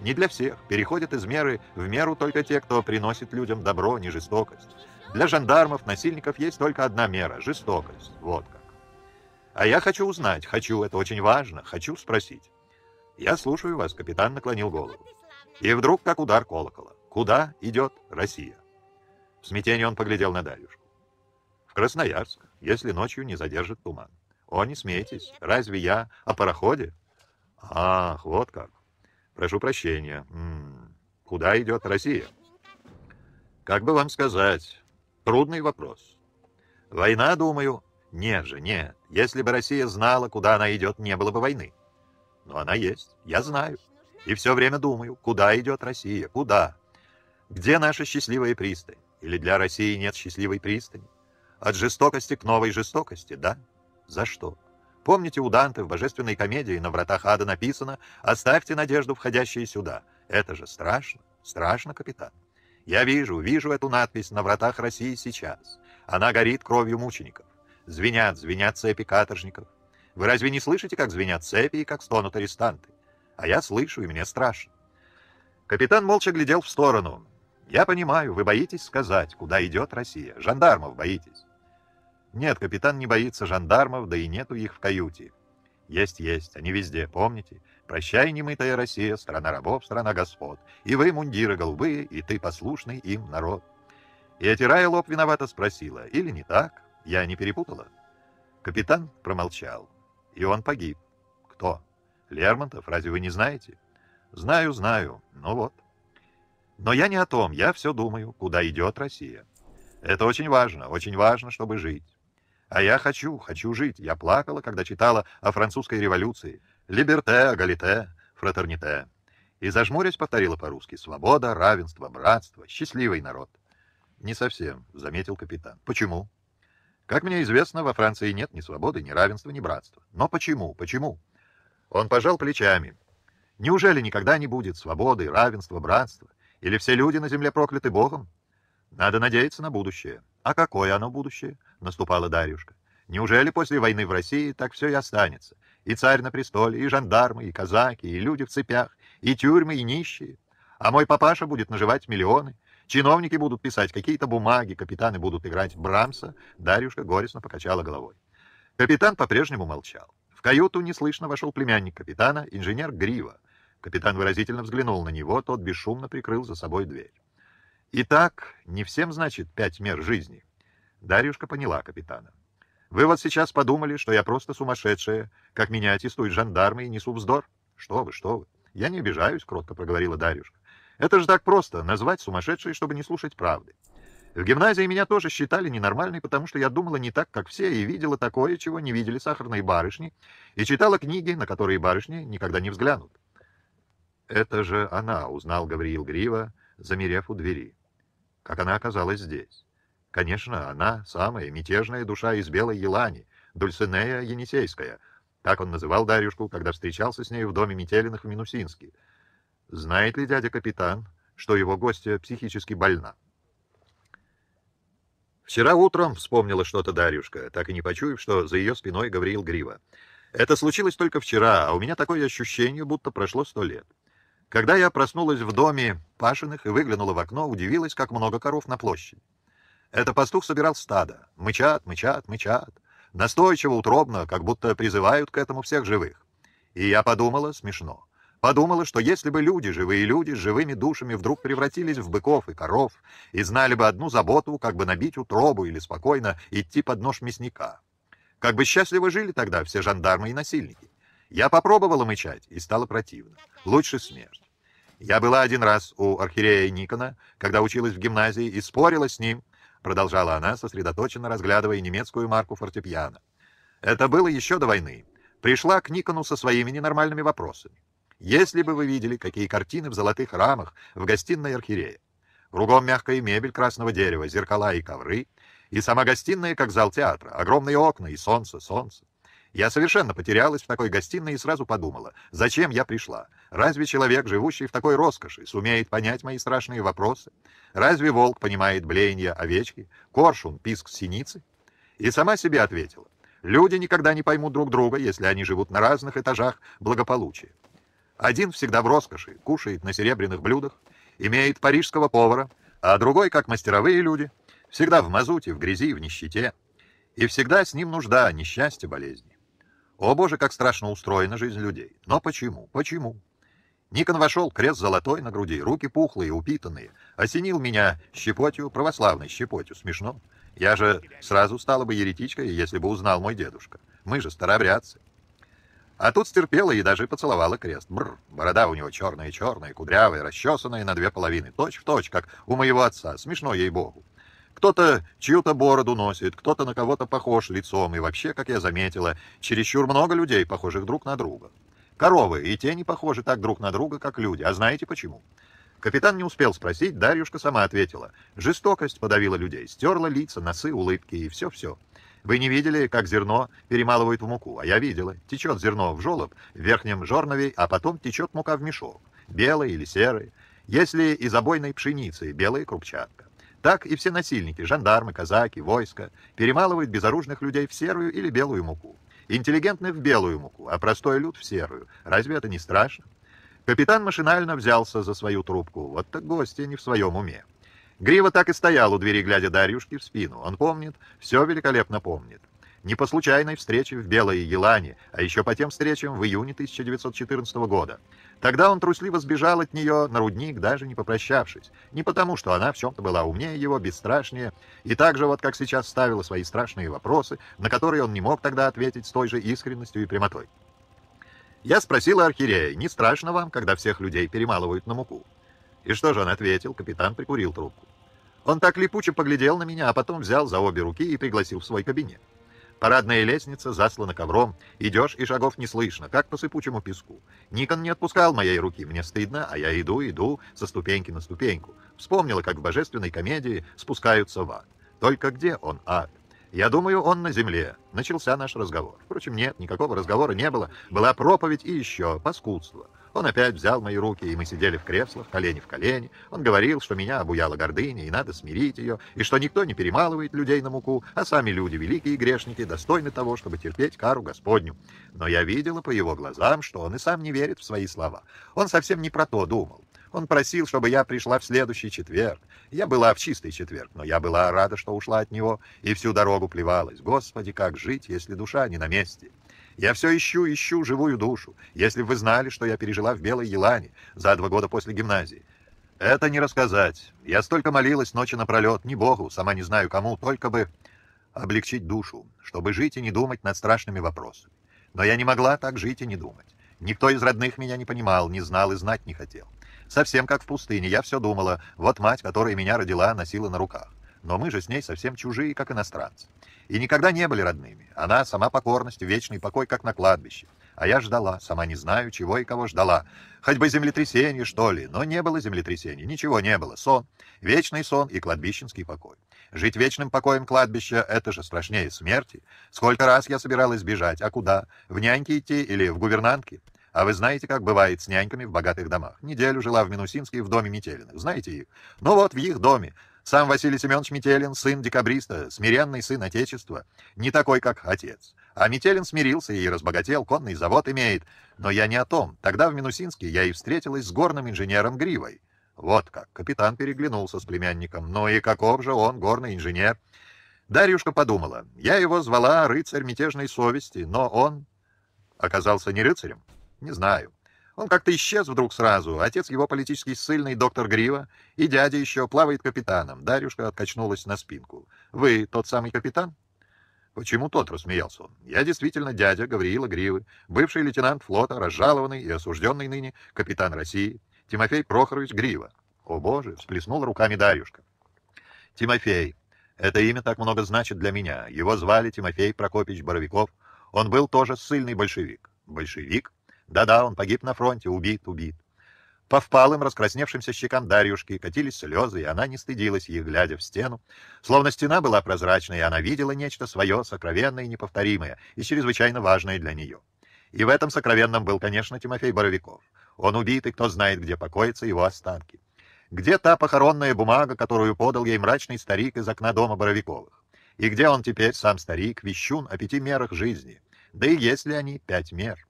Не для всех. Переходят из меры в меру только те, кто приносит людям добро, не жестокость. Для жандармов, насильников есть только одна мера – жестокость. Вот как. А я хочу узнать, хочу, это очень важно, хочу спросить. «Я слушаю вас», — капитан наклонил голову. И вдруг, как удар колокола, куда идет Россия? В смятении он поглядел на Дарюшку. «В Красноярск, если ночью не задержит туман. О, не смейтесь, разве я о пароходе?» «Ах, вот как! Прошу прощения. М м-м. -м, куда идет Россия?» «Как бы вам сказать? Трудный вопрос. Война, думаю...» «Нет же, нет. Если бы Россия знала, куда она идет, не было бы войны но она есть, я знаю. И все время думаю, куда идет Россия, куда? Где наша счастливая пристань? Или для России нет счастливой пристани? От жестокости к новой жестокости, да? За что? Помните, у Данте в божественной комедии на вратах ада написано «Оставьте надежду, входящие сюда». Это же страшно, страшно, капитан. Я вижу, вижу эту надпись на вратах России сейчас. Она горит кровью мучеников. Звенят, звенят цепи каторжников. Вы разве не слышите, как звенят цепи и как стонут арестанты? А я слышу, и мне страшно. Капитан молча глядел в сторону. «Я понимаю, вы боитесь сказать, куда идет Россия. Жандармов боитесь». «Нет, капитан не боится жандармов, да и нету их в каюте». «Есть, есть, они везде, помните? Прощай, немытая Россия, страна рабов, страна господ. И вы, мундиры голубые, и ты, послушный им народ». И, отирая лоб, виновато спросила, «Или не так? Я не перепутала?» Капитан промолчал. И он погиб. Кто? Лермонтов, разве вы не знаете? Знаю, знаю. Ну вот. Но я не о том, я все думаю, куда идет Россия. Это очень важно, очень важно, чтобы жить. А я хочу, хочу жить. Я плакала, когда читала о французской революции. Либерте, Галите, фратерните. И зажмурясь повторила по-русски. Свобода, равенство, братство, счастливый народ. Не совсем, заметил капитан. Почему? Как мне известно, во Франции нет ни свободы, ни равенства, ни братства. Но почему? Почему? Он пожал плечами. Неужели никогда не будет свободы, равенства, братства? Или все люди на земле прокляты Богом? Надо надеяться на будущее. А какое оно будущее? Наступала Дарюшка. Неужели после войны в России так все и останется? И царь на престоле, и жандармы, и казаки, и люди в цепях, и тюрьмы, и нищие. А мой папаша будет наживать миллионы, Чиновники будут писать какие-то бумаги, капитаны будут играть Брамса. Дарюшка горестно покачала головой. Капитан по-прежнему молчал. В каюту неслышно вошел племянник капитана, инженер Грива. Капитан выразительно взглянул на него, тот бесшумно прикрыл за собой дверь. «Итак, не всем, значит, пять мер жизни». Дарюшка поняла капитана. «Вы вот сейчас подумали, что я просто сумасшедшая, как меня аттестуют жандармы и несу вздор. Что вы, что вы. Я не обижаюсь», — кротко проговорила Дарюшка. Это же так просто, назвать сумасшедшей, чтобы не слушать правды. В гимназии меня тоже считали ненормальной, потому что я думала не так, как все, и видела такое, чего не видели сахарные барышни, и читала книги, на которые барышни никогда не взглянут. Это же она, узнал Гавриил Грива, замерев у двери. Как она оказалась здесь? Конечно, она самая мятежная душа из Белой Елани, Дульсинея Енисейская. Так он называл Дарюшку, когда встречался с ней в доме Метелиных в Минусинске — Знает ли дядя капитан, что его гостья психически больна? Вчера утром вспомнила что-то Дарюшка, так и не почуяв, что за ее спиной Гавриил Грива. Это случилось только вчера, а у меня такое ощущение, будто прошло сто лет. Когда я проснулась в доме Пашиных и выглянула в окно, удивилась, как много коров на площади. Это пастух собирал стадо. Мычат, мычат, мычат. Настойчиво, утробно, как будто призывают к этому всех живых. И я подумала, смешно подумала, что если бы люди, живые люди, с живыми душами вдруг превратились в быков и коров и знали бы одну заботу, как бы набить утробу или спокойно идти под нож мясника. Как бы счастливо жили тогда все жандармы и насильники. Я попробовала мычать, и стало противно. Лучше смерть. Я была один раз у архиерея Никона, когда училась в гимназии, и спорила с ним, продолжала она, сосредоточенно разглядывая немецкую марку фортепиано. Это было еще до войны. Пришла к Никону со своими ненормальными вопросами. Если бы вы видели, какие картины в золотых рамах в гостиной архиерея. Кругом мягкая мебель красного дерева, зеркала и ковры. И сама гостиная, как зал театра. Огромные окна и солнце, солнце. Я совершенно потерялась в такой гостиной и сразу подумала, зачем я пришла? Разве человек, живущий в такой роскоши, сумеет понять мои страшные вопросы? Разве волк понимает блеяние овечки, коршун, писк синицы? И сама себе ответила, люди никогда не поймут друг друга, если они живут на разных этажах благополучия. Один всегда в роскоши, кушает на серебряных блюдах, имеет парижского повара, а другой, как мастеровые люди, всегда в мазуте, в грязи, в нищете. И всегда с ним нужда, несчастье, болезни. О боже, как страшно устроена жизнь людей. Но почему? Почему? Никон вошел, крест золотой на груди, руки пухлые, упитанные. Осенил меня щепотью, православной щепотью, смешно. Я же сразу стала бы еретичкой, если бы узнал мой дедушка. Мы же старобрядцы. А тут стерпела и даже поцеловала крест. Бррр, борода у него черная-черная, кудрявая, расчесанная на две половины. Точь в точь, как у моего отца. Смешно ей-богу. Кто-то чью-то бороду носит, кто-то на кого-то похож лицом, и вообще, как я заметила, чересчур много людей, похожих друг на друга. Коровы и те не похожи так друг на друга, как люди. А знаете почему? Капитан не успел спросить, Дарьюшка сама ответила. Жестокость подавила людей, стерла лица, носы, улыбки и все-все. Вы не видели, как зерно перемалывают в муку, а я видела. Течет зерно в желоб в верхнем жернове, а потом течет мука в мешок, белый или серый. Если из обойной пшеницы белая крупчатка. Так и все насильники, жандармы, казаки, войско перемалывают безоружных людей в серую или белую муку. Интеллигентны в белую муку, а простой люд в серую. Разве это не страшно? Капитан машинально взялся за свою трубку. Вот так гости не в своем уме. Грива так и стоял у двери, глядя Дарьюшке в спину. Он помнит, все великолепно помнит. Не по случайной встрече в Белой Елане, а еще по тем встречам в июне 1914 года. Тогда он трусливо сбежал от нее на рудник, даже не попрощавшись. Не потому, что она в чем-то была умнее его, бесстрашнее, и так же, вот как сейчас ставила свои страшные вопросы, на которые он не мог тогда ответить с той же искренностью и прямотой. Я спросила архиерея, не страшно вам, когда всех людей перемалывают на муку? И что же он ответил? Капитан прикурил трубку. Он так липуче поглядел на меня, а потом взял за обе руки и пригласил в свой кабинет. Парадная лестница заслана ковром. Идешь, и шагов не слышно, как по сыпучему песку. Никон не отпускал моей руки. Мне стыдно, а я иду, иду, со ступеньки на ступеньку. Вспомнила, как в божественной комедии спускаются в ад. Только где он, ад? Я думаю, он на земле. Начался наш разговор. Впрочем, нет, никакого разговора не было. Была проповедь и еще паскудство. Он опять взял мои руки, и мы сидели в креслах, колени в колени. Он говорил, что меня обуяла гордыня, и надо смирить ее, и что никто не перемалывает людей на муку, а сами люди, великие грешники, достойны того, чтобы терпеть кару Господню. Но я видела по его глазам, что он и сам не верит в свои слова. Он совсем не про то думал. Он просил, чтобы я пришла в следующий четверг. Я была в чистый четверг, но я была рада, что ушла от него, и всю дорогу плевалась. Господи, как жить, если душа не на месте?» Я все ищу, ищу живую душу. Если бы вы знали, что я пережила в Белой Елане за два года после гимназии. Это не рассказать. Я столько молилась ночи напролет, не Богу, сама не знаю кому, только бы облегчить душу, чтобы жить и не думать над страшными вопросами. Но я не могла так жить и не думать. Никто из родных меня не понимал, не знал и знать не хотел. Совсем как в пустыне, я все думала, вот мать, которая меня родила, носила на руках. Но мы же с ней совсем чужие, как иностранцы и никогда не были родными. Она сама покорность, вечный покой, как на кладбище. А я ждала, сама не знаю, чего и кого ждала. Хоть бы землетрясение, что ли, но не было землетрясений, ничего не было. Сон, вечный сон и кладбищенский покой. Жить вечным покоем кладбища — это же страшнее смерти. Сколько раз я собиралась бежать, а куда? В няньки идти или в гувернантки? А вы знаете, как бывает с няньками в богатых домах? Неделю жила в Минусинске в доме Метелиных. Знаете их? Ну вот, в их доме. Сам Василий Семенович Метелин, сын декабриста, смиренный сын Отечества, не такой, как отец. А Метелин смирился и разбогател, конный завод имеет. Но я не о том. Тогда в Минусинске я и встретилась с горным инженером Гривой. Вот как. Капитан переглянулся с племянником. Ну и каков же он, горный инженер? Дарюшка подумала. Я его звала рыцарь мятежной совести, но он оказался не рыцарем? Не знаю. Он как-то исчез вдруг сразу. Отец его политический ссыльный, доктор Грива, и дядя еще плавает капитаном. Дарюшка откачнулась на спинку. «Вы тот самый капитан?» «Почему тот?» — рассмеялся он. «Я действительно дядя Гавриила Гривы, бывший лейтенант флота, разжалованный и осужденный ныне капитан России Тимофей Прохорович Грива». «О, Боже!» — всплеснул руками Дарюшка. «Тимофей. Это имя так много значит для меня. Его звали Тимофей Прокопич Боровиков. Он был тоже ссыльный большевик». «Большевик?» Да-да, он погиб на фронте, убит, убит. По впалым, раскрасневшимся щекам Дарьюшки катились слезы, и она не стыдилась их, глядя в стену. Словно стена была прозрачной, и она видела нечто свое, сокровенное и неповторимое, и чрезвычайно важное для нее. И в этом сокровенном был, конечно, Тимофей Боровиков. Он убит, и кто знает, где покоятся его останки. Где та похоронная бумага, которую подал ей мрачный старик из окна дома Боровиковых? И где он теперь, сам старик, вещун о пяти мерах жизни? Да и есть ли они пять мер?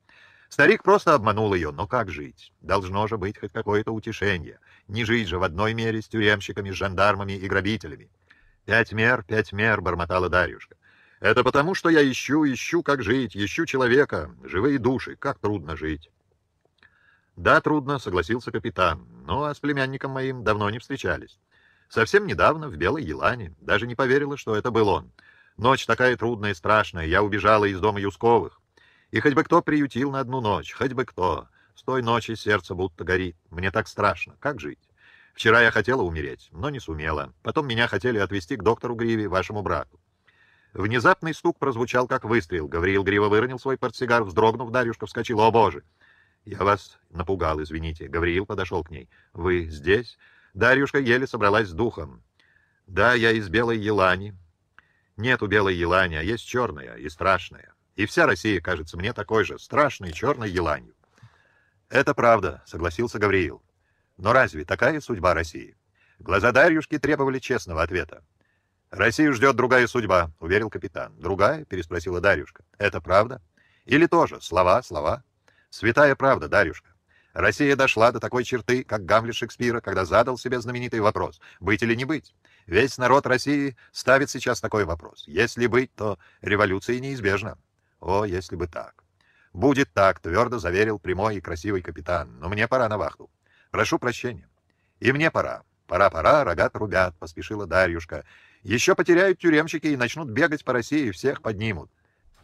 Старик просто обманул ее, но как жить? Должно же быть хоть какое-то утешение. Не жить же в одной мере с тюремщиками, с жандармами и грабителями. «Пять мер, пять мер», — бормотала Дарьюшка. «Это потому, что я ищу, ищу, как жить, ищу человека, живые души, как трудно жить». «Да, трудно», — согласился капитан, «Ну, — «но а с племянником моим давно не встречались. Совсем недавно в Белой Елане, даже не поверила, что это был он. Ночь такая трудная и страшная, я убежала из дома Юсковых. И хоть бы кто приютил на одну ночь, хоть бы кто. С той ночи сердце будто горит. Мне так страшно. Как жить? Вчера я хотела умереть, но не сумела. Потом меня хотели отвезти к доктору Гриве, вашему брату. Внезапный стук прозвучал, как выстрел. Гавриил Грива выронил свой портсигар, вздрогнув, Дарюшка вскочила. «О, Боже!» «Я вас напугал, извините». Гавриил подошел к ней. «Вы здесь?» Дарюшка еле собралась с духом. «Да, я из Белой Елани». «Нет у Белой Елани, а есть черная и страшная». И вся Россия кажется мне такой же, страшной черной еланью. Это правда, согласился Гавриил. Но разве такая судьба России? Глаза Дарьюшки требовали честного ответа. «Россию ждет другая судьба», — уверил капитан. «Другая?» — переспросила Дарюшка. «Это правда?» «Или тоже? Слова, слова?» «Святая правда, Дарюшка. Россия дошла до такой черты, как Гамлет Шекспира, когда задал себе знаменитый вопрос «быть или не быть?». Весь народ России ставит сейчас такой вопрос. Если быть, то революция неизбежна. О, если бы так. Будет так, твердо заверил прямой и красивый капитан. Но мне пора на вахту. Прошу прощения. И мне пора. Пора-пора, рога трубят, поспешила Дарьюшка. Еще потеряют тюремщики и начнут бегать по России, и всех поднимут.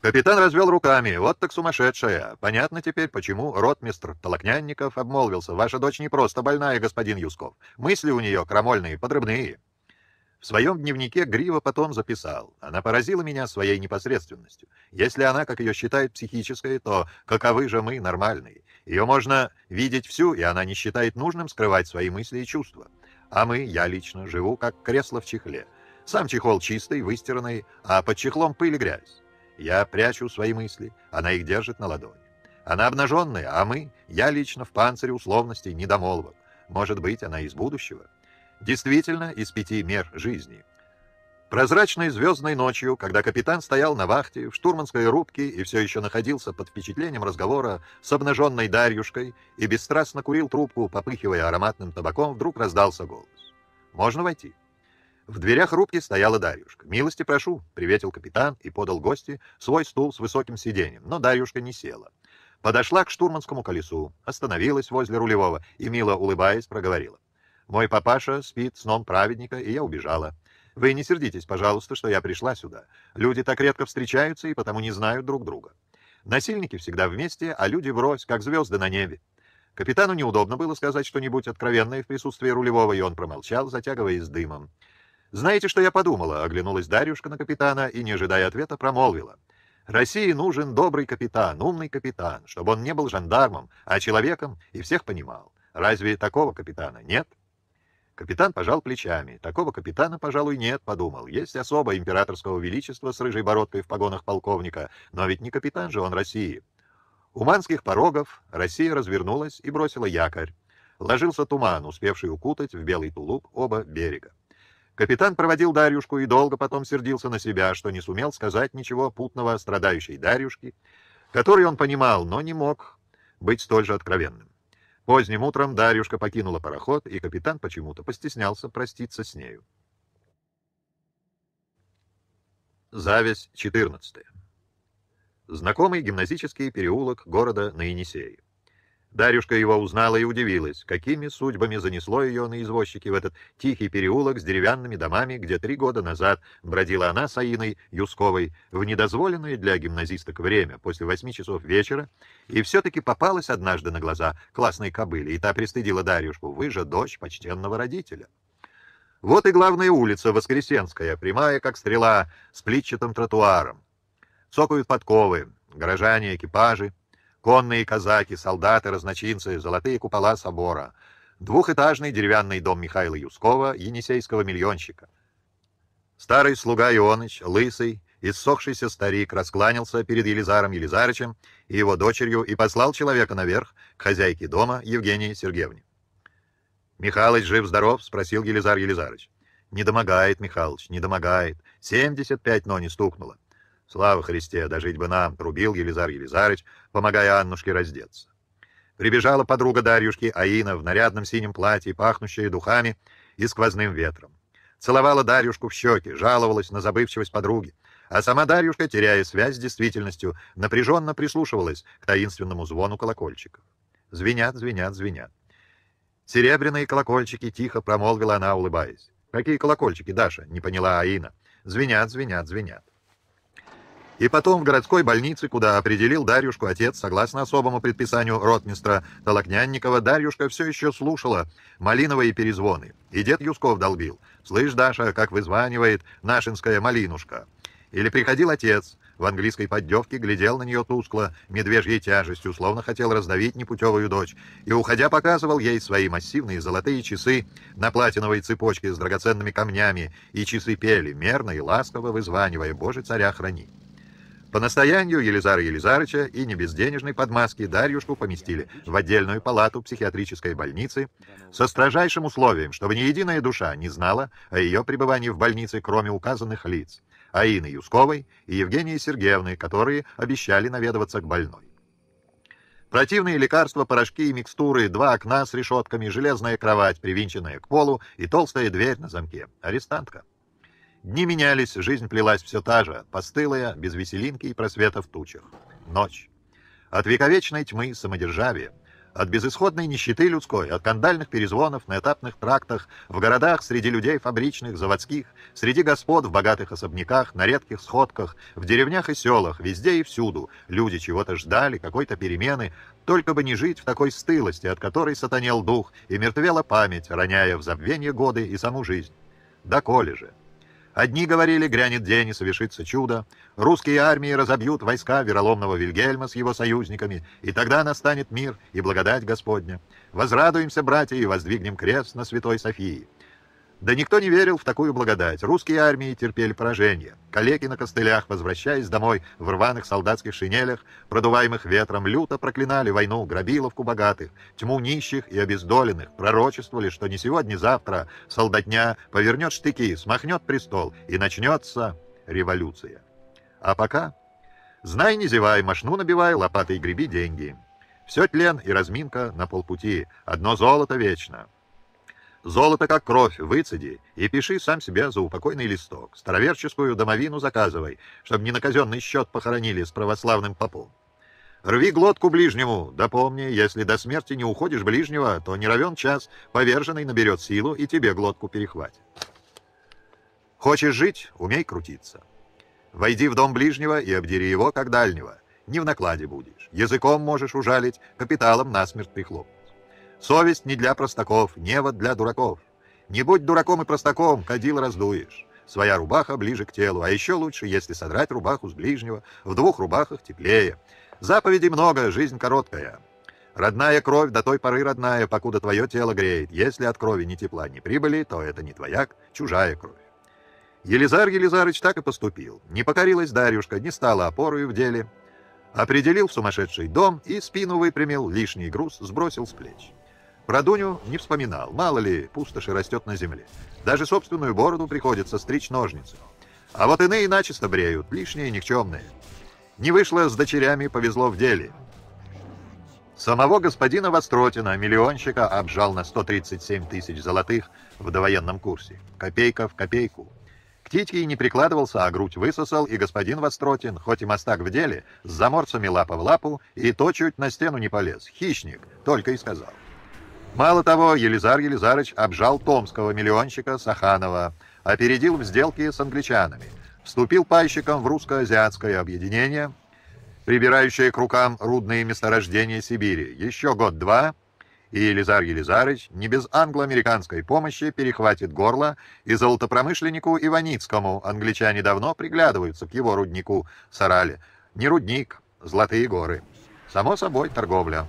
Капитан развел руками. Вот так сумасшедшая. Понятно теперь, почему ротмистр Толокнянников обмолвился. Ваша дочь не просто больная, господин Юсков. Мысли у нее крамольные, подрывные. В своем дневнике Грива потом записал. Она поразила меня своей непосредственностью. Если она, как ее считают, психическая, то каковы же мы, нормальные? Ее можно видеть всю, и она не считает нужным скрывать свои мысли и чувства. А мы, я лично, живу как кресло в чехле. Сам чехол чистый, выстиранный, а под чехлом пыль и грязь. Я прячу свои мысли, она их держит на ладони. Она обнаженная, а мы, я лично, в панцире условностей недомолвок. Может быть, она из будущего?» Действительно, из пяти мер жизни. Прозрачной звездной ночью, когда капитан стоял на вахте в штурманской рубке и все еще находился под впечатлением разговора с обнаженной Дарьюшкой и бесстрастно курил трубку, попыхивая ароматным табаком, вдруг раздался голос. «Можно войти?» В дверях рубки стояла Дарьюшка. «Милости прошу», — приветил капитан и подал гости свой стул с высоким сиденьем, но Дарьюшка не села. Подошла к штурманскому колесу, остановилась возле рулевого и, мило улыбаясь, проговорила. Мой папаша спит сном праведника, и я убежала. Вы не сердитесь, пожалуйста, что я пришла сюда. Люди так редко встречаются и потому не знают друг друга. Насильники всегда вместе, а люди врозь, как звезды на небе. Капитану неудобно было сказать что-нибудь откровенное в присутствии рулевого, и он промолчал, затягиваясь дымом. «Знаете, что я подумала?» — оглянулась Дарюшка на капитана и, не ожидая ответа, промолвила. «России нужен добрый капитан, умный капитан, чтобы он не был жандармом, а человеком и всех понимал. Разве такого капитана нет?» Капитан пожал плечами. Такого капитана, пожалуй, нет, подумал. Есть особо императорского величества с рыжей бородкой в погонах полковника, но ведь не капитан же он России. У манских порогов Россия развернулась и бросила якорь. Ложился туман, успевший укутать в белый тулуп оба берега. Капитан проводил Дарюшку и долго потом сердился на себя, что не сумел сказать ничего путного страдающей Дарюшке, который он понимал, но не мог быть столь же откровенным. Поздним утром Дарюшка покинула пароход, и капитан почему-то постеснялся проститься с нею. Зависть 14. Знакомый гимназический переулок города на Енисее. Дарюшка его узнала и удивилась, какими судьбами занесло ее на извозчике в этот тихий переулок с деревянными домами, где три года назад бродила она с Аиной Юсковой в недозволенное для гимназисток время, после восьми часов вечера, и все-таки попалась однажды на глаза классной кобыле, и та пристыдила Дарюшку, «Вы же дочь почтенного родителя». Вот и главная улица, Воскресенская, прямая, как стрела, с плитчатым тротуаром. Цокают подковы, горожане, экипажи — конные казаки, солдаты, разночинцы, золотые купола собора, двухэтажный деревянный дом Михаила Юскова, енисейского миллионщика. Старый слуга Ионыч, лысый, иссохшийся старик, раскланялся перед Елизаром Елизарычем и его дочерью и послал человека наверх к хозяйке дома Евгении Сергеевне. «Михалыч жив-здоров?» — спросил Елизар Елизарыч. «Не домогает, Михалыч, не домогает. 75, но не стукнуло. Слава Христе, дожить бы нам, рубил Елизар Елизарыч, помогая Аннушке раздеться. Прибежала подруга Дарьюшки, Аина, в нарядном синем платье, пахнущее духами и сквозным ветром. Целовала Дарьюшку в щеки, жаловалась на забывчивость подруги. А сама Дарьюшка, теряя связь с действительностью, напряженно прислушивалась к таинственному звону колокольчиков. Звенят, звенят, звенят. «Серебряные колокольчики», — тихо промолвила она, улыбаясь. «Какие колокольчики, Даша?» — не поняла Аина. «Звенят, звенят, звенят». И потом в городской больнице, куда определил Дарьюшку отец, согласно особому предписанию ротмистра Толокнянникова, Дарьюшка все еще слушала малиновые перезвоны. И дед Юсков долбил. «Слышь, Даша, как вызванивает нашинская малинушка». Или приходил отец, в английской поддевке глядел на нее тускло, медвежьей тяжестью, словно хотел раздавить непутевую дочь, и, уходя, показывал ей свои массивные золотые часы на платиновой цепочке с драгоценными камнями, и часы пели, мерно и ласково вызванивая «Боже, царя храни!». По настоянию Елизара Елизарыча и не без денежной подмазки Дарьюшку поместили в отдельную палату психиатрической больницы со строжайшим условием, чтобы ни единая душа не знала о ее пребывании в больнице, кроме указанных лиц, Аины Юсковой и Евгении Сергеевны, которые обещали наведываться к больной. Противные лекарства, порошки и микстуры, два окна с решетками, железная кровать, привинченная к полу и толстая дверь на замке. Арестантка. Дни менялись, жизнь плелась все та же, постылая, без веселинки и просвета в тучах. Ночь. От вековечной тьмы самодержавия, от безысходной нищеты людской, от кандальных перезвонов на этапных трактах, в городах, среди людей фабричных, заводских, среди господ в богатых особняках, на редких сходках, в деревнях и селах, везде и всюду. Люди чего-то ждали, какой-то перемены, только бы не жить в такой стылости, от которой сатанел дух и мертвела память, роняя в забвение годы и саму жизнь. Да коли же? Одни говорили, грянет день и совершится чудо, русские армии разобьют войска вероломного Вильгельма с его союзниками, и тогда настанет мир и благодать Господня. Возрадуемся, братья, и воздвигнем крест на Святой Софии. Да никто не верил в такую благодать. Русские армии терпели поражение. Коллеги на костылях, возвращаясь домой в рваных солдатских шинелях, продуваемых ветром, люто проклинали войну, грабиловку богатых, тьму нищих и обездоленных, пророчествовали, что не сегодня, не завтра солдатня повернет штыки, смахнет престол и начнется революция. А пока... Знай, не зевай, машну набивай, лопатой греби деньги. Все тлен и разминка на полпути, одно золото вечно. Золото как кровь, выцеди, и пиши сам себе за упокойный листок. Староверческую домовину заказывай, чтобы не на казенный счет похоронили с православным попом. Рви глотку ближнему, да помни, если до смерти не уходишь ближнего, то не равен час, поверженный наберет силу и тебе глотку перехватит. Хочешь жить, умей крутиться. Войди в дом ближнего и обдери его, как дальнего. Не в накладе будешь. Языком можешь ужалить, капиталом насмерть прихлопнуть. Совесть не для простаков, нево для дураков. Не будь дураком и простаком, ходил раздуешь. Своя рубаха ближе к телу, а еще лучше, если содрать рубаху с ближнего, в двух рубахах теплее. Заповедей много, жизнь короткая. Родная кровь до той поры родная, покуда твое тело греет. Если от крови ни тепла, ни прибыли, то это не твоя, чужая кровь. Елизар Елизарыч так и поступил. Не покорилась Дарюшка, не стала опорой в деле. Определил сумасшедший дом и спину выпрямил, лишний груз сбросил с плеч. Про Дуню не вспоминал, мало ли, пустоши растет на земле. Даже собственную бороду приходится стричь ножницами. А вот иные начисто бреют, лишние никчемные. Не вышло с дочерями, повезло в деле. Самого господина Востротина, миллионщика, обжал на 137 тысяч золотых в довоенном курсе. Копейка в копейку. К Титьке не прикладывался, а грудь высосал, и господин Востротин, хоть и мостак в деле, с заморцами лапа в лапу, и то чуть на стену не полез. Хищник, только и сказал. Мало того, Елизар Елизарыч обжал томского миллионщика Саханова, опередил в сделке с англичанами, вступил пайщиком в русско-азиатское объединение, прибирающее к рукам рудные месторождения Сибири. Еще год-два, и Елизар Елизарыч не без англо-американской помощи перехватит горло и золотопромышленнику Иваницкому. Англичане давно приглядываются к его руднику Сарале. Не рудник, золотые горы. Само собой, торговля.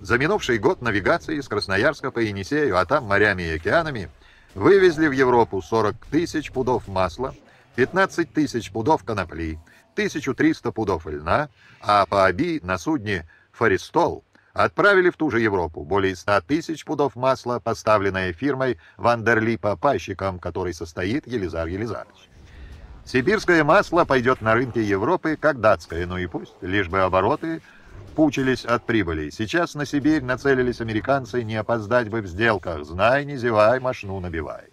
За минувший год навигации с Красноярска по Енисею, а там морями и океанами, вывезли в Европу 40 тысяч пудов масла, 15 тысяч пудов конопли, 1300 пудов льна, а по Аби на судне «Фаристол» отправили в ту же Европу более 100 тысяч пудов масла, поставленное фирмой Вандерлипа пайщиком, который состоит Елизар Елизарович. Сибирское масло пойдет на рынке Европы, как датское, ну и пусть, лишь бы обороты – пучились от прибыли. Сейчас на Сибирь нацелились американцы, не опоздать бы в сделках. Знай, не зевай, машну набивай.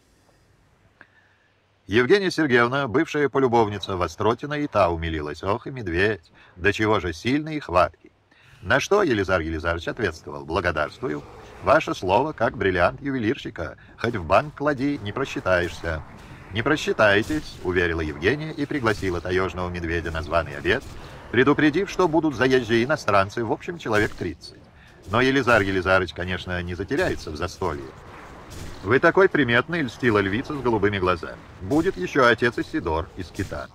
Евгения Сергеевна, бывшая полюбовница Востротина, и та умилилась. Ох и медведь, до чего же сильный и хваткий. На что Елизар Елизарович ответствовал. Благодарствую. Ваше слово, как бриллиант ювелирщика. Хоть в банк клади, не просчитаешься. «Не просчитаетесь», — уверила Евгения и пригласила таежного медведя на званый обед, предупредив, что будут заезжие иностранцы, в общем, человек 30. Но Елизар Елизарыч, конечно, не затеряется в застолье. «Вы такой приметный», — льстила львица с голубыми глазами. «Будет еще отец Исидор из Кита.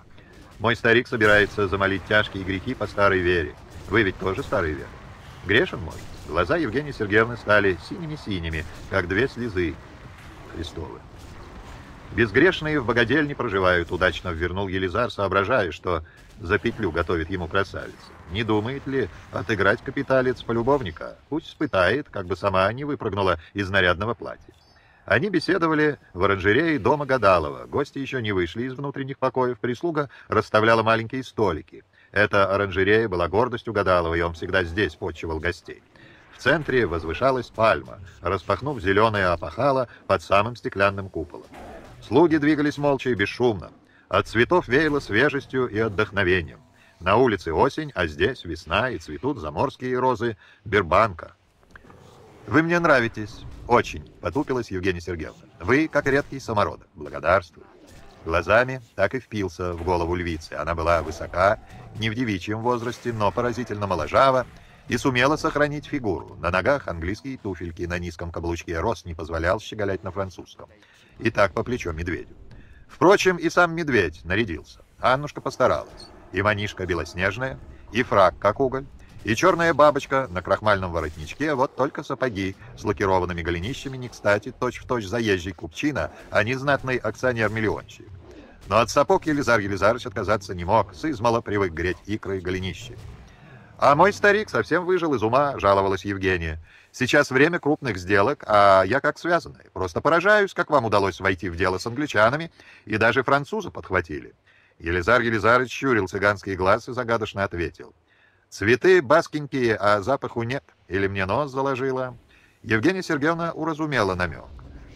Мой старик собирается замолить тяжкие грехи по старой вере. Вы ведь тоже старый вера. Грешен мой?» Глаза Евгении Сергеевны стали синими-синими, как две слезы Христовы. «Безгрешные в богадельне проживают», — удачно ввернул Елизар, соображая, что за петлю готовит ему красавица. Не думает ли отыграть капиталец полюбовника? Пусть испытает, как бы сама не выпрыгнула из нарядного платья. Они беседовали в оранжерее дома Гадалова. Гости еще не вышли из внутренних покоев. Прислуга расставляла маленькие столики. Эта оранжерея была гордостью Гадалова, и он всегда здесь почивал гостей. В центре возвышалась пальма, распахнув зеленое опахало под самым стеклянным куполом. Слуги двигались молча и бесшумно. От цветов веяло свежестью и отдохновением. На улице осень, а здесь весна, и цветут заморские розы Бербанка. «Вы мне нравитесь. Очень», — потупилась Евгения Сергеевна. «Вы, как редкий самородок. Благодарствую». Глазами так и впился в голову львицы. Она была высока, не в девичьем возрасте, но поразительно моложава, и сумела сохранить фигуру. На ногах английские туфельки, на низком каблучке рост не позволял щеголять на французском. И так по плечу медведю. Впрочем, и сам медведь нарядился. Аннушка постаралась. И манишка белоснежная, и фраг как уголь, и черная бабочка на крахмальном воротничке, вот только сапоги с лакированными голенищами не кстати, точь-в-точь точь заезжий купчина, а не знатный акционер-миллионщик. Но от сапог Елизар Елизарович отказаться не мог, с измала привык греть икры и голенищи. «А мой старик совсем выжил из ума», — жаловалась Евгения. Сейчас время крупных сделок, а я как связанный. Просто поражаюсь, как вам удалось войти в дело с англичанами, и даже французы подхватили». Елизар Елизарыч щурил цыганские глаз и загадочно ответил. «Цветы баскенькие, а запаху нет. Или мне нос заложило? Евгения Сергеевна уразумела намек.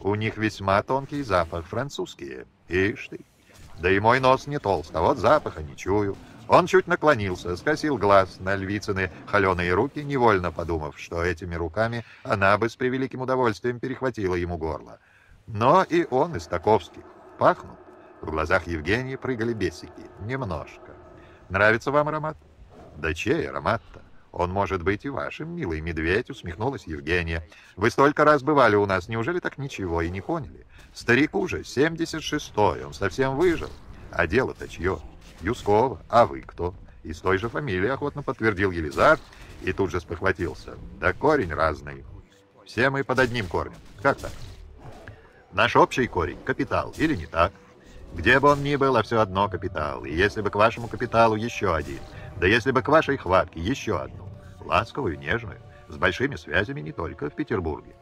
«У них весьма тонкий запах, французские. Ишь ты! Да и мой нос не толст, а вот запаха не чую». Он чуть наклонился, скосил глаз на львицыны холеные руки, невольно подумав, что этими руками она бы с превеликим удовольствием перехватила ему горло. Но и он из таковских. пахнул. В глазах Евгении прыгали бесики. Немножко. Нравится вам аромат? Да чей аромат-то? Он может быть и вашим, милый медведь, усмехнулась Евгения. Вы столько раз бывали у нас, неужели так ничего и не поняли? Старик уже 76-й, он совсем выжил. А дело-то чье? Юскова. А вы кто? И с той же фамилией охотно подтвердил Елизар и тут же спохватился. Да корень разный. Все мы под одним корнем. Как так? Наш общий корень — капитал, или не так? Где бы он ни был, а все одно капитал. И если бы к вашему капиталу еще один, да если бы к вашей хватке еще одну, ласковую, нежную, с большими связями не только в Петербурге.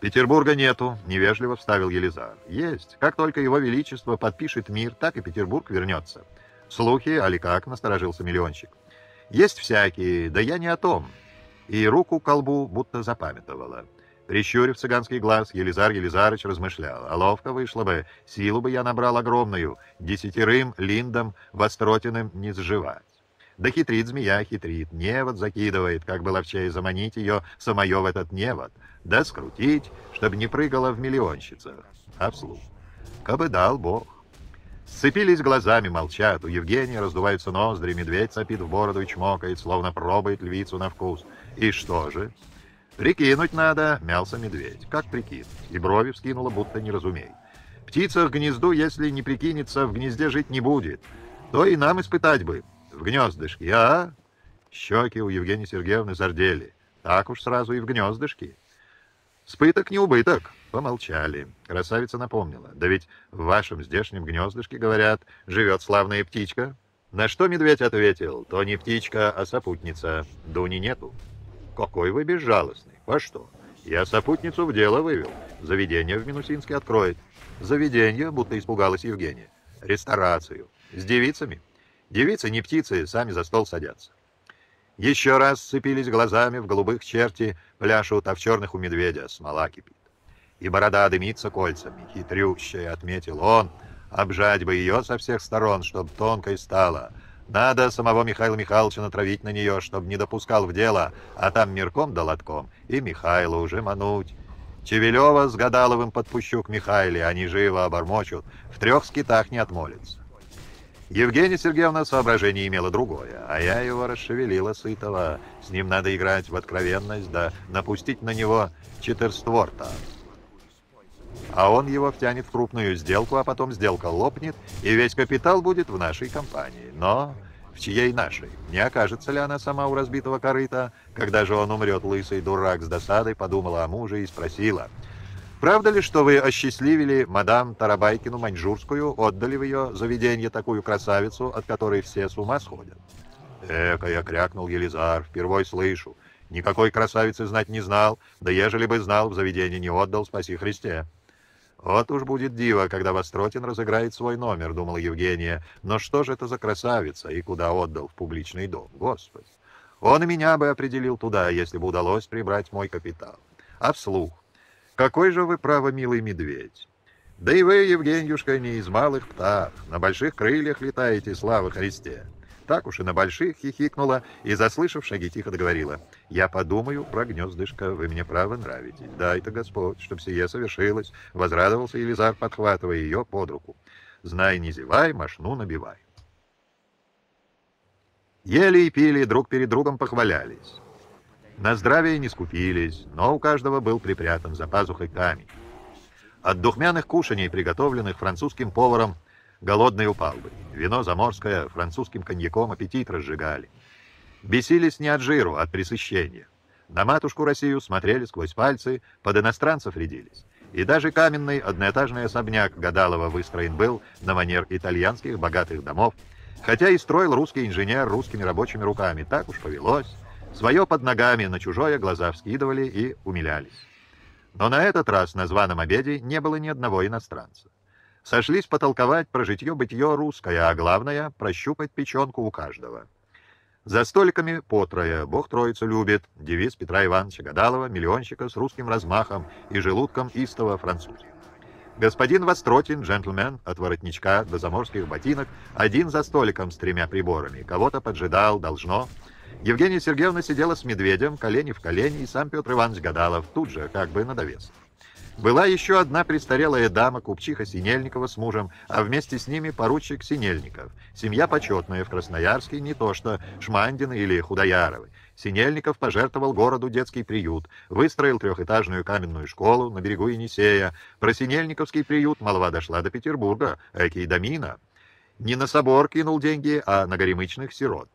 «Петербурга нету», — невежливо вставил Елизар. «Есть. Как только его величество подпишет мир, так и Петербург вернется. «Слухи, али как?» — насторожился миллионщик. «Есть всякие, да я не о том». И руку колбу будто запамятовала. Прищурив цыганский глаз, Елизар Елизарыч размышлял. А ловко вышло бы, силу бы я набрал огромную, десятерым линдом востротиным не сживать. Да хитрит змея, хитрит, невод закидывает, как бы ловчей заманить ее самое в этот невод, да скрутить, чтобы не прыгала в миллионщицах, а вслух. Кабы дал Бог. Сцепились глазами, молчат. У Евгения раздуваются ноздри, медведь сопит в бороду и чмокает, словно пробует львицу на вкус. И что же? «Прикинуть надо», — мялся медведь. «Как прикинуть?» И брови вскинула, будто не разумеет. «Птица в гнезду, если не прикинется, в гнезде жить не будет. То и нам испытать бы. В гнездышке, а?» Щеки у Евгении Сергеевны зардели. «Так уж сразу и в гнездышке». Спыток не убыток. Помолчали. Красавица напомнила. Да ведь в вашем здешнем гнездышке, говорят, живет славная птичка. На что медведь ответил, то не птичка, а сопутница. Дуни нету. Какой вы безжалостный. Во что? Я сопутницу в дело вывел. Заведение в Минусинске откроет. Заведение, будто испугалась Евгения. Ресторацию. С девицами. Девицы не птицы, сами за стол садятся. Еще раз сцепились глазами в голубых черти, пляшут, а в черных у медведя а смола кипит. И борода дымится кольцами, хитрющая, отметил он. Обжать бы ее со всех сторон, чтоб тонкой стала. Надо самого Михаила Михайловича натравить на нее, чтоб не допускал в дело, а там мирком да лотком и Михайла уже мануть. Чевелева с Гадаловым подпущу к Михайле, они живо обормочут, в трех скитах не отмолятся. Евгения Сергеевна соображение имела другое, а я его расшевелила сытого. С ним надо играть в откровенность, да напустить на него четверстворта. А он его втянет в крупную сделку, а потом сделка лопнет, и весь капитал будет в нашей компании. Но в чьей нашей? Не окажется ли она сама у разбитого корыта? Когда же он умрет, лысый дурак с досадой подумала о муже и спросила – Правда ли, что вы осчастливили мадам Тарабайкину Маньчжурскую, отдали в ее заведение такую красавицу, от которой все с ума сходят? Эка, я крякнул Елизар, впервой слышу. Никакой красавицы знать не знал, да ежели бы знал, в заведение не отдал, спаси Христе. Вот уж будет диво, когда Востротин разыграет свой номер, думала Евгения. Но что же это за красавица и куда отдал в публичный дом? Господи! Он и меня бы определил туда, если бы удалось прибрать мой капитал. А вслух? Какой же вы, право, милый медведь? Да и вы, Евгеньюшка, не из малых птах. На больших крыльях летаете, слава Христе. Так уж и на больших хихикнула и, заслышав шаги, тихо договорила. «Я подумаю про гнездышко, вы мне право нравитесь. Да, это Господь, чтоб сие совершилось!» Возрадовался Елизар, подхватывая ее под руку. «Знай, не зевай, машну набивай». Ели и пили, друг перед другом похвалялись. На здравие не скупились, но у каждого был припрятан за пазухой камень. От духмяных кушаний, приготовленных французским поваром, голодный упал бы. Вино заморское французским коньяком аппетит разжигали. Бесились не от жиру, а от пресыщения. На матушку Россию смотрели сквозь пальцы, под иностранцев рядились. И даже каменный одноэтажный особняк Гадалова выстроен был на манер итальянских богатых домов, хотя и строил русский инженер русскими рабочими руками. Так уж повелось. Свое под ногами на чужое глаза вскидывали и умилялись. Но на этот раз на званом обеде не было ни одного иностранца. Сошлись потолковать про житье-бытье русское, а главное — прощупать печенку у каждого. За столиками потрое «Бог троицу любит» — девиз Петра Ивановича Гадалова, миллионщика с русским размахом и желудком истого француза. Господин Востротин, джентльмен, от воротничка до заморских ботинок, один за столиком с тремя приборами. Кого-то поджидал, должно... Евгения Сергеевна сидела с медведем, колени в колени, и сам Петр Иванович Гадалов тут же, как бы на довес. Была еще одна престарелая дама, купчиха Синельникова с мужем, а вместе с ними поручик Синельников. Семья почетная в Красноярске, не то что Шмандины или Худояровы. Синельников пожертвовал городу детский приют, выстроил трехэтажную каменную школу на берегу Енисея. Про Синельниковский приют молва дошла до Петербурга, экий домина. Не на собор кинул деньги, а на горемычных сирот.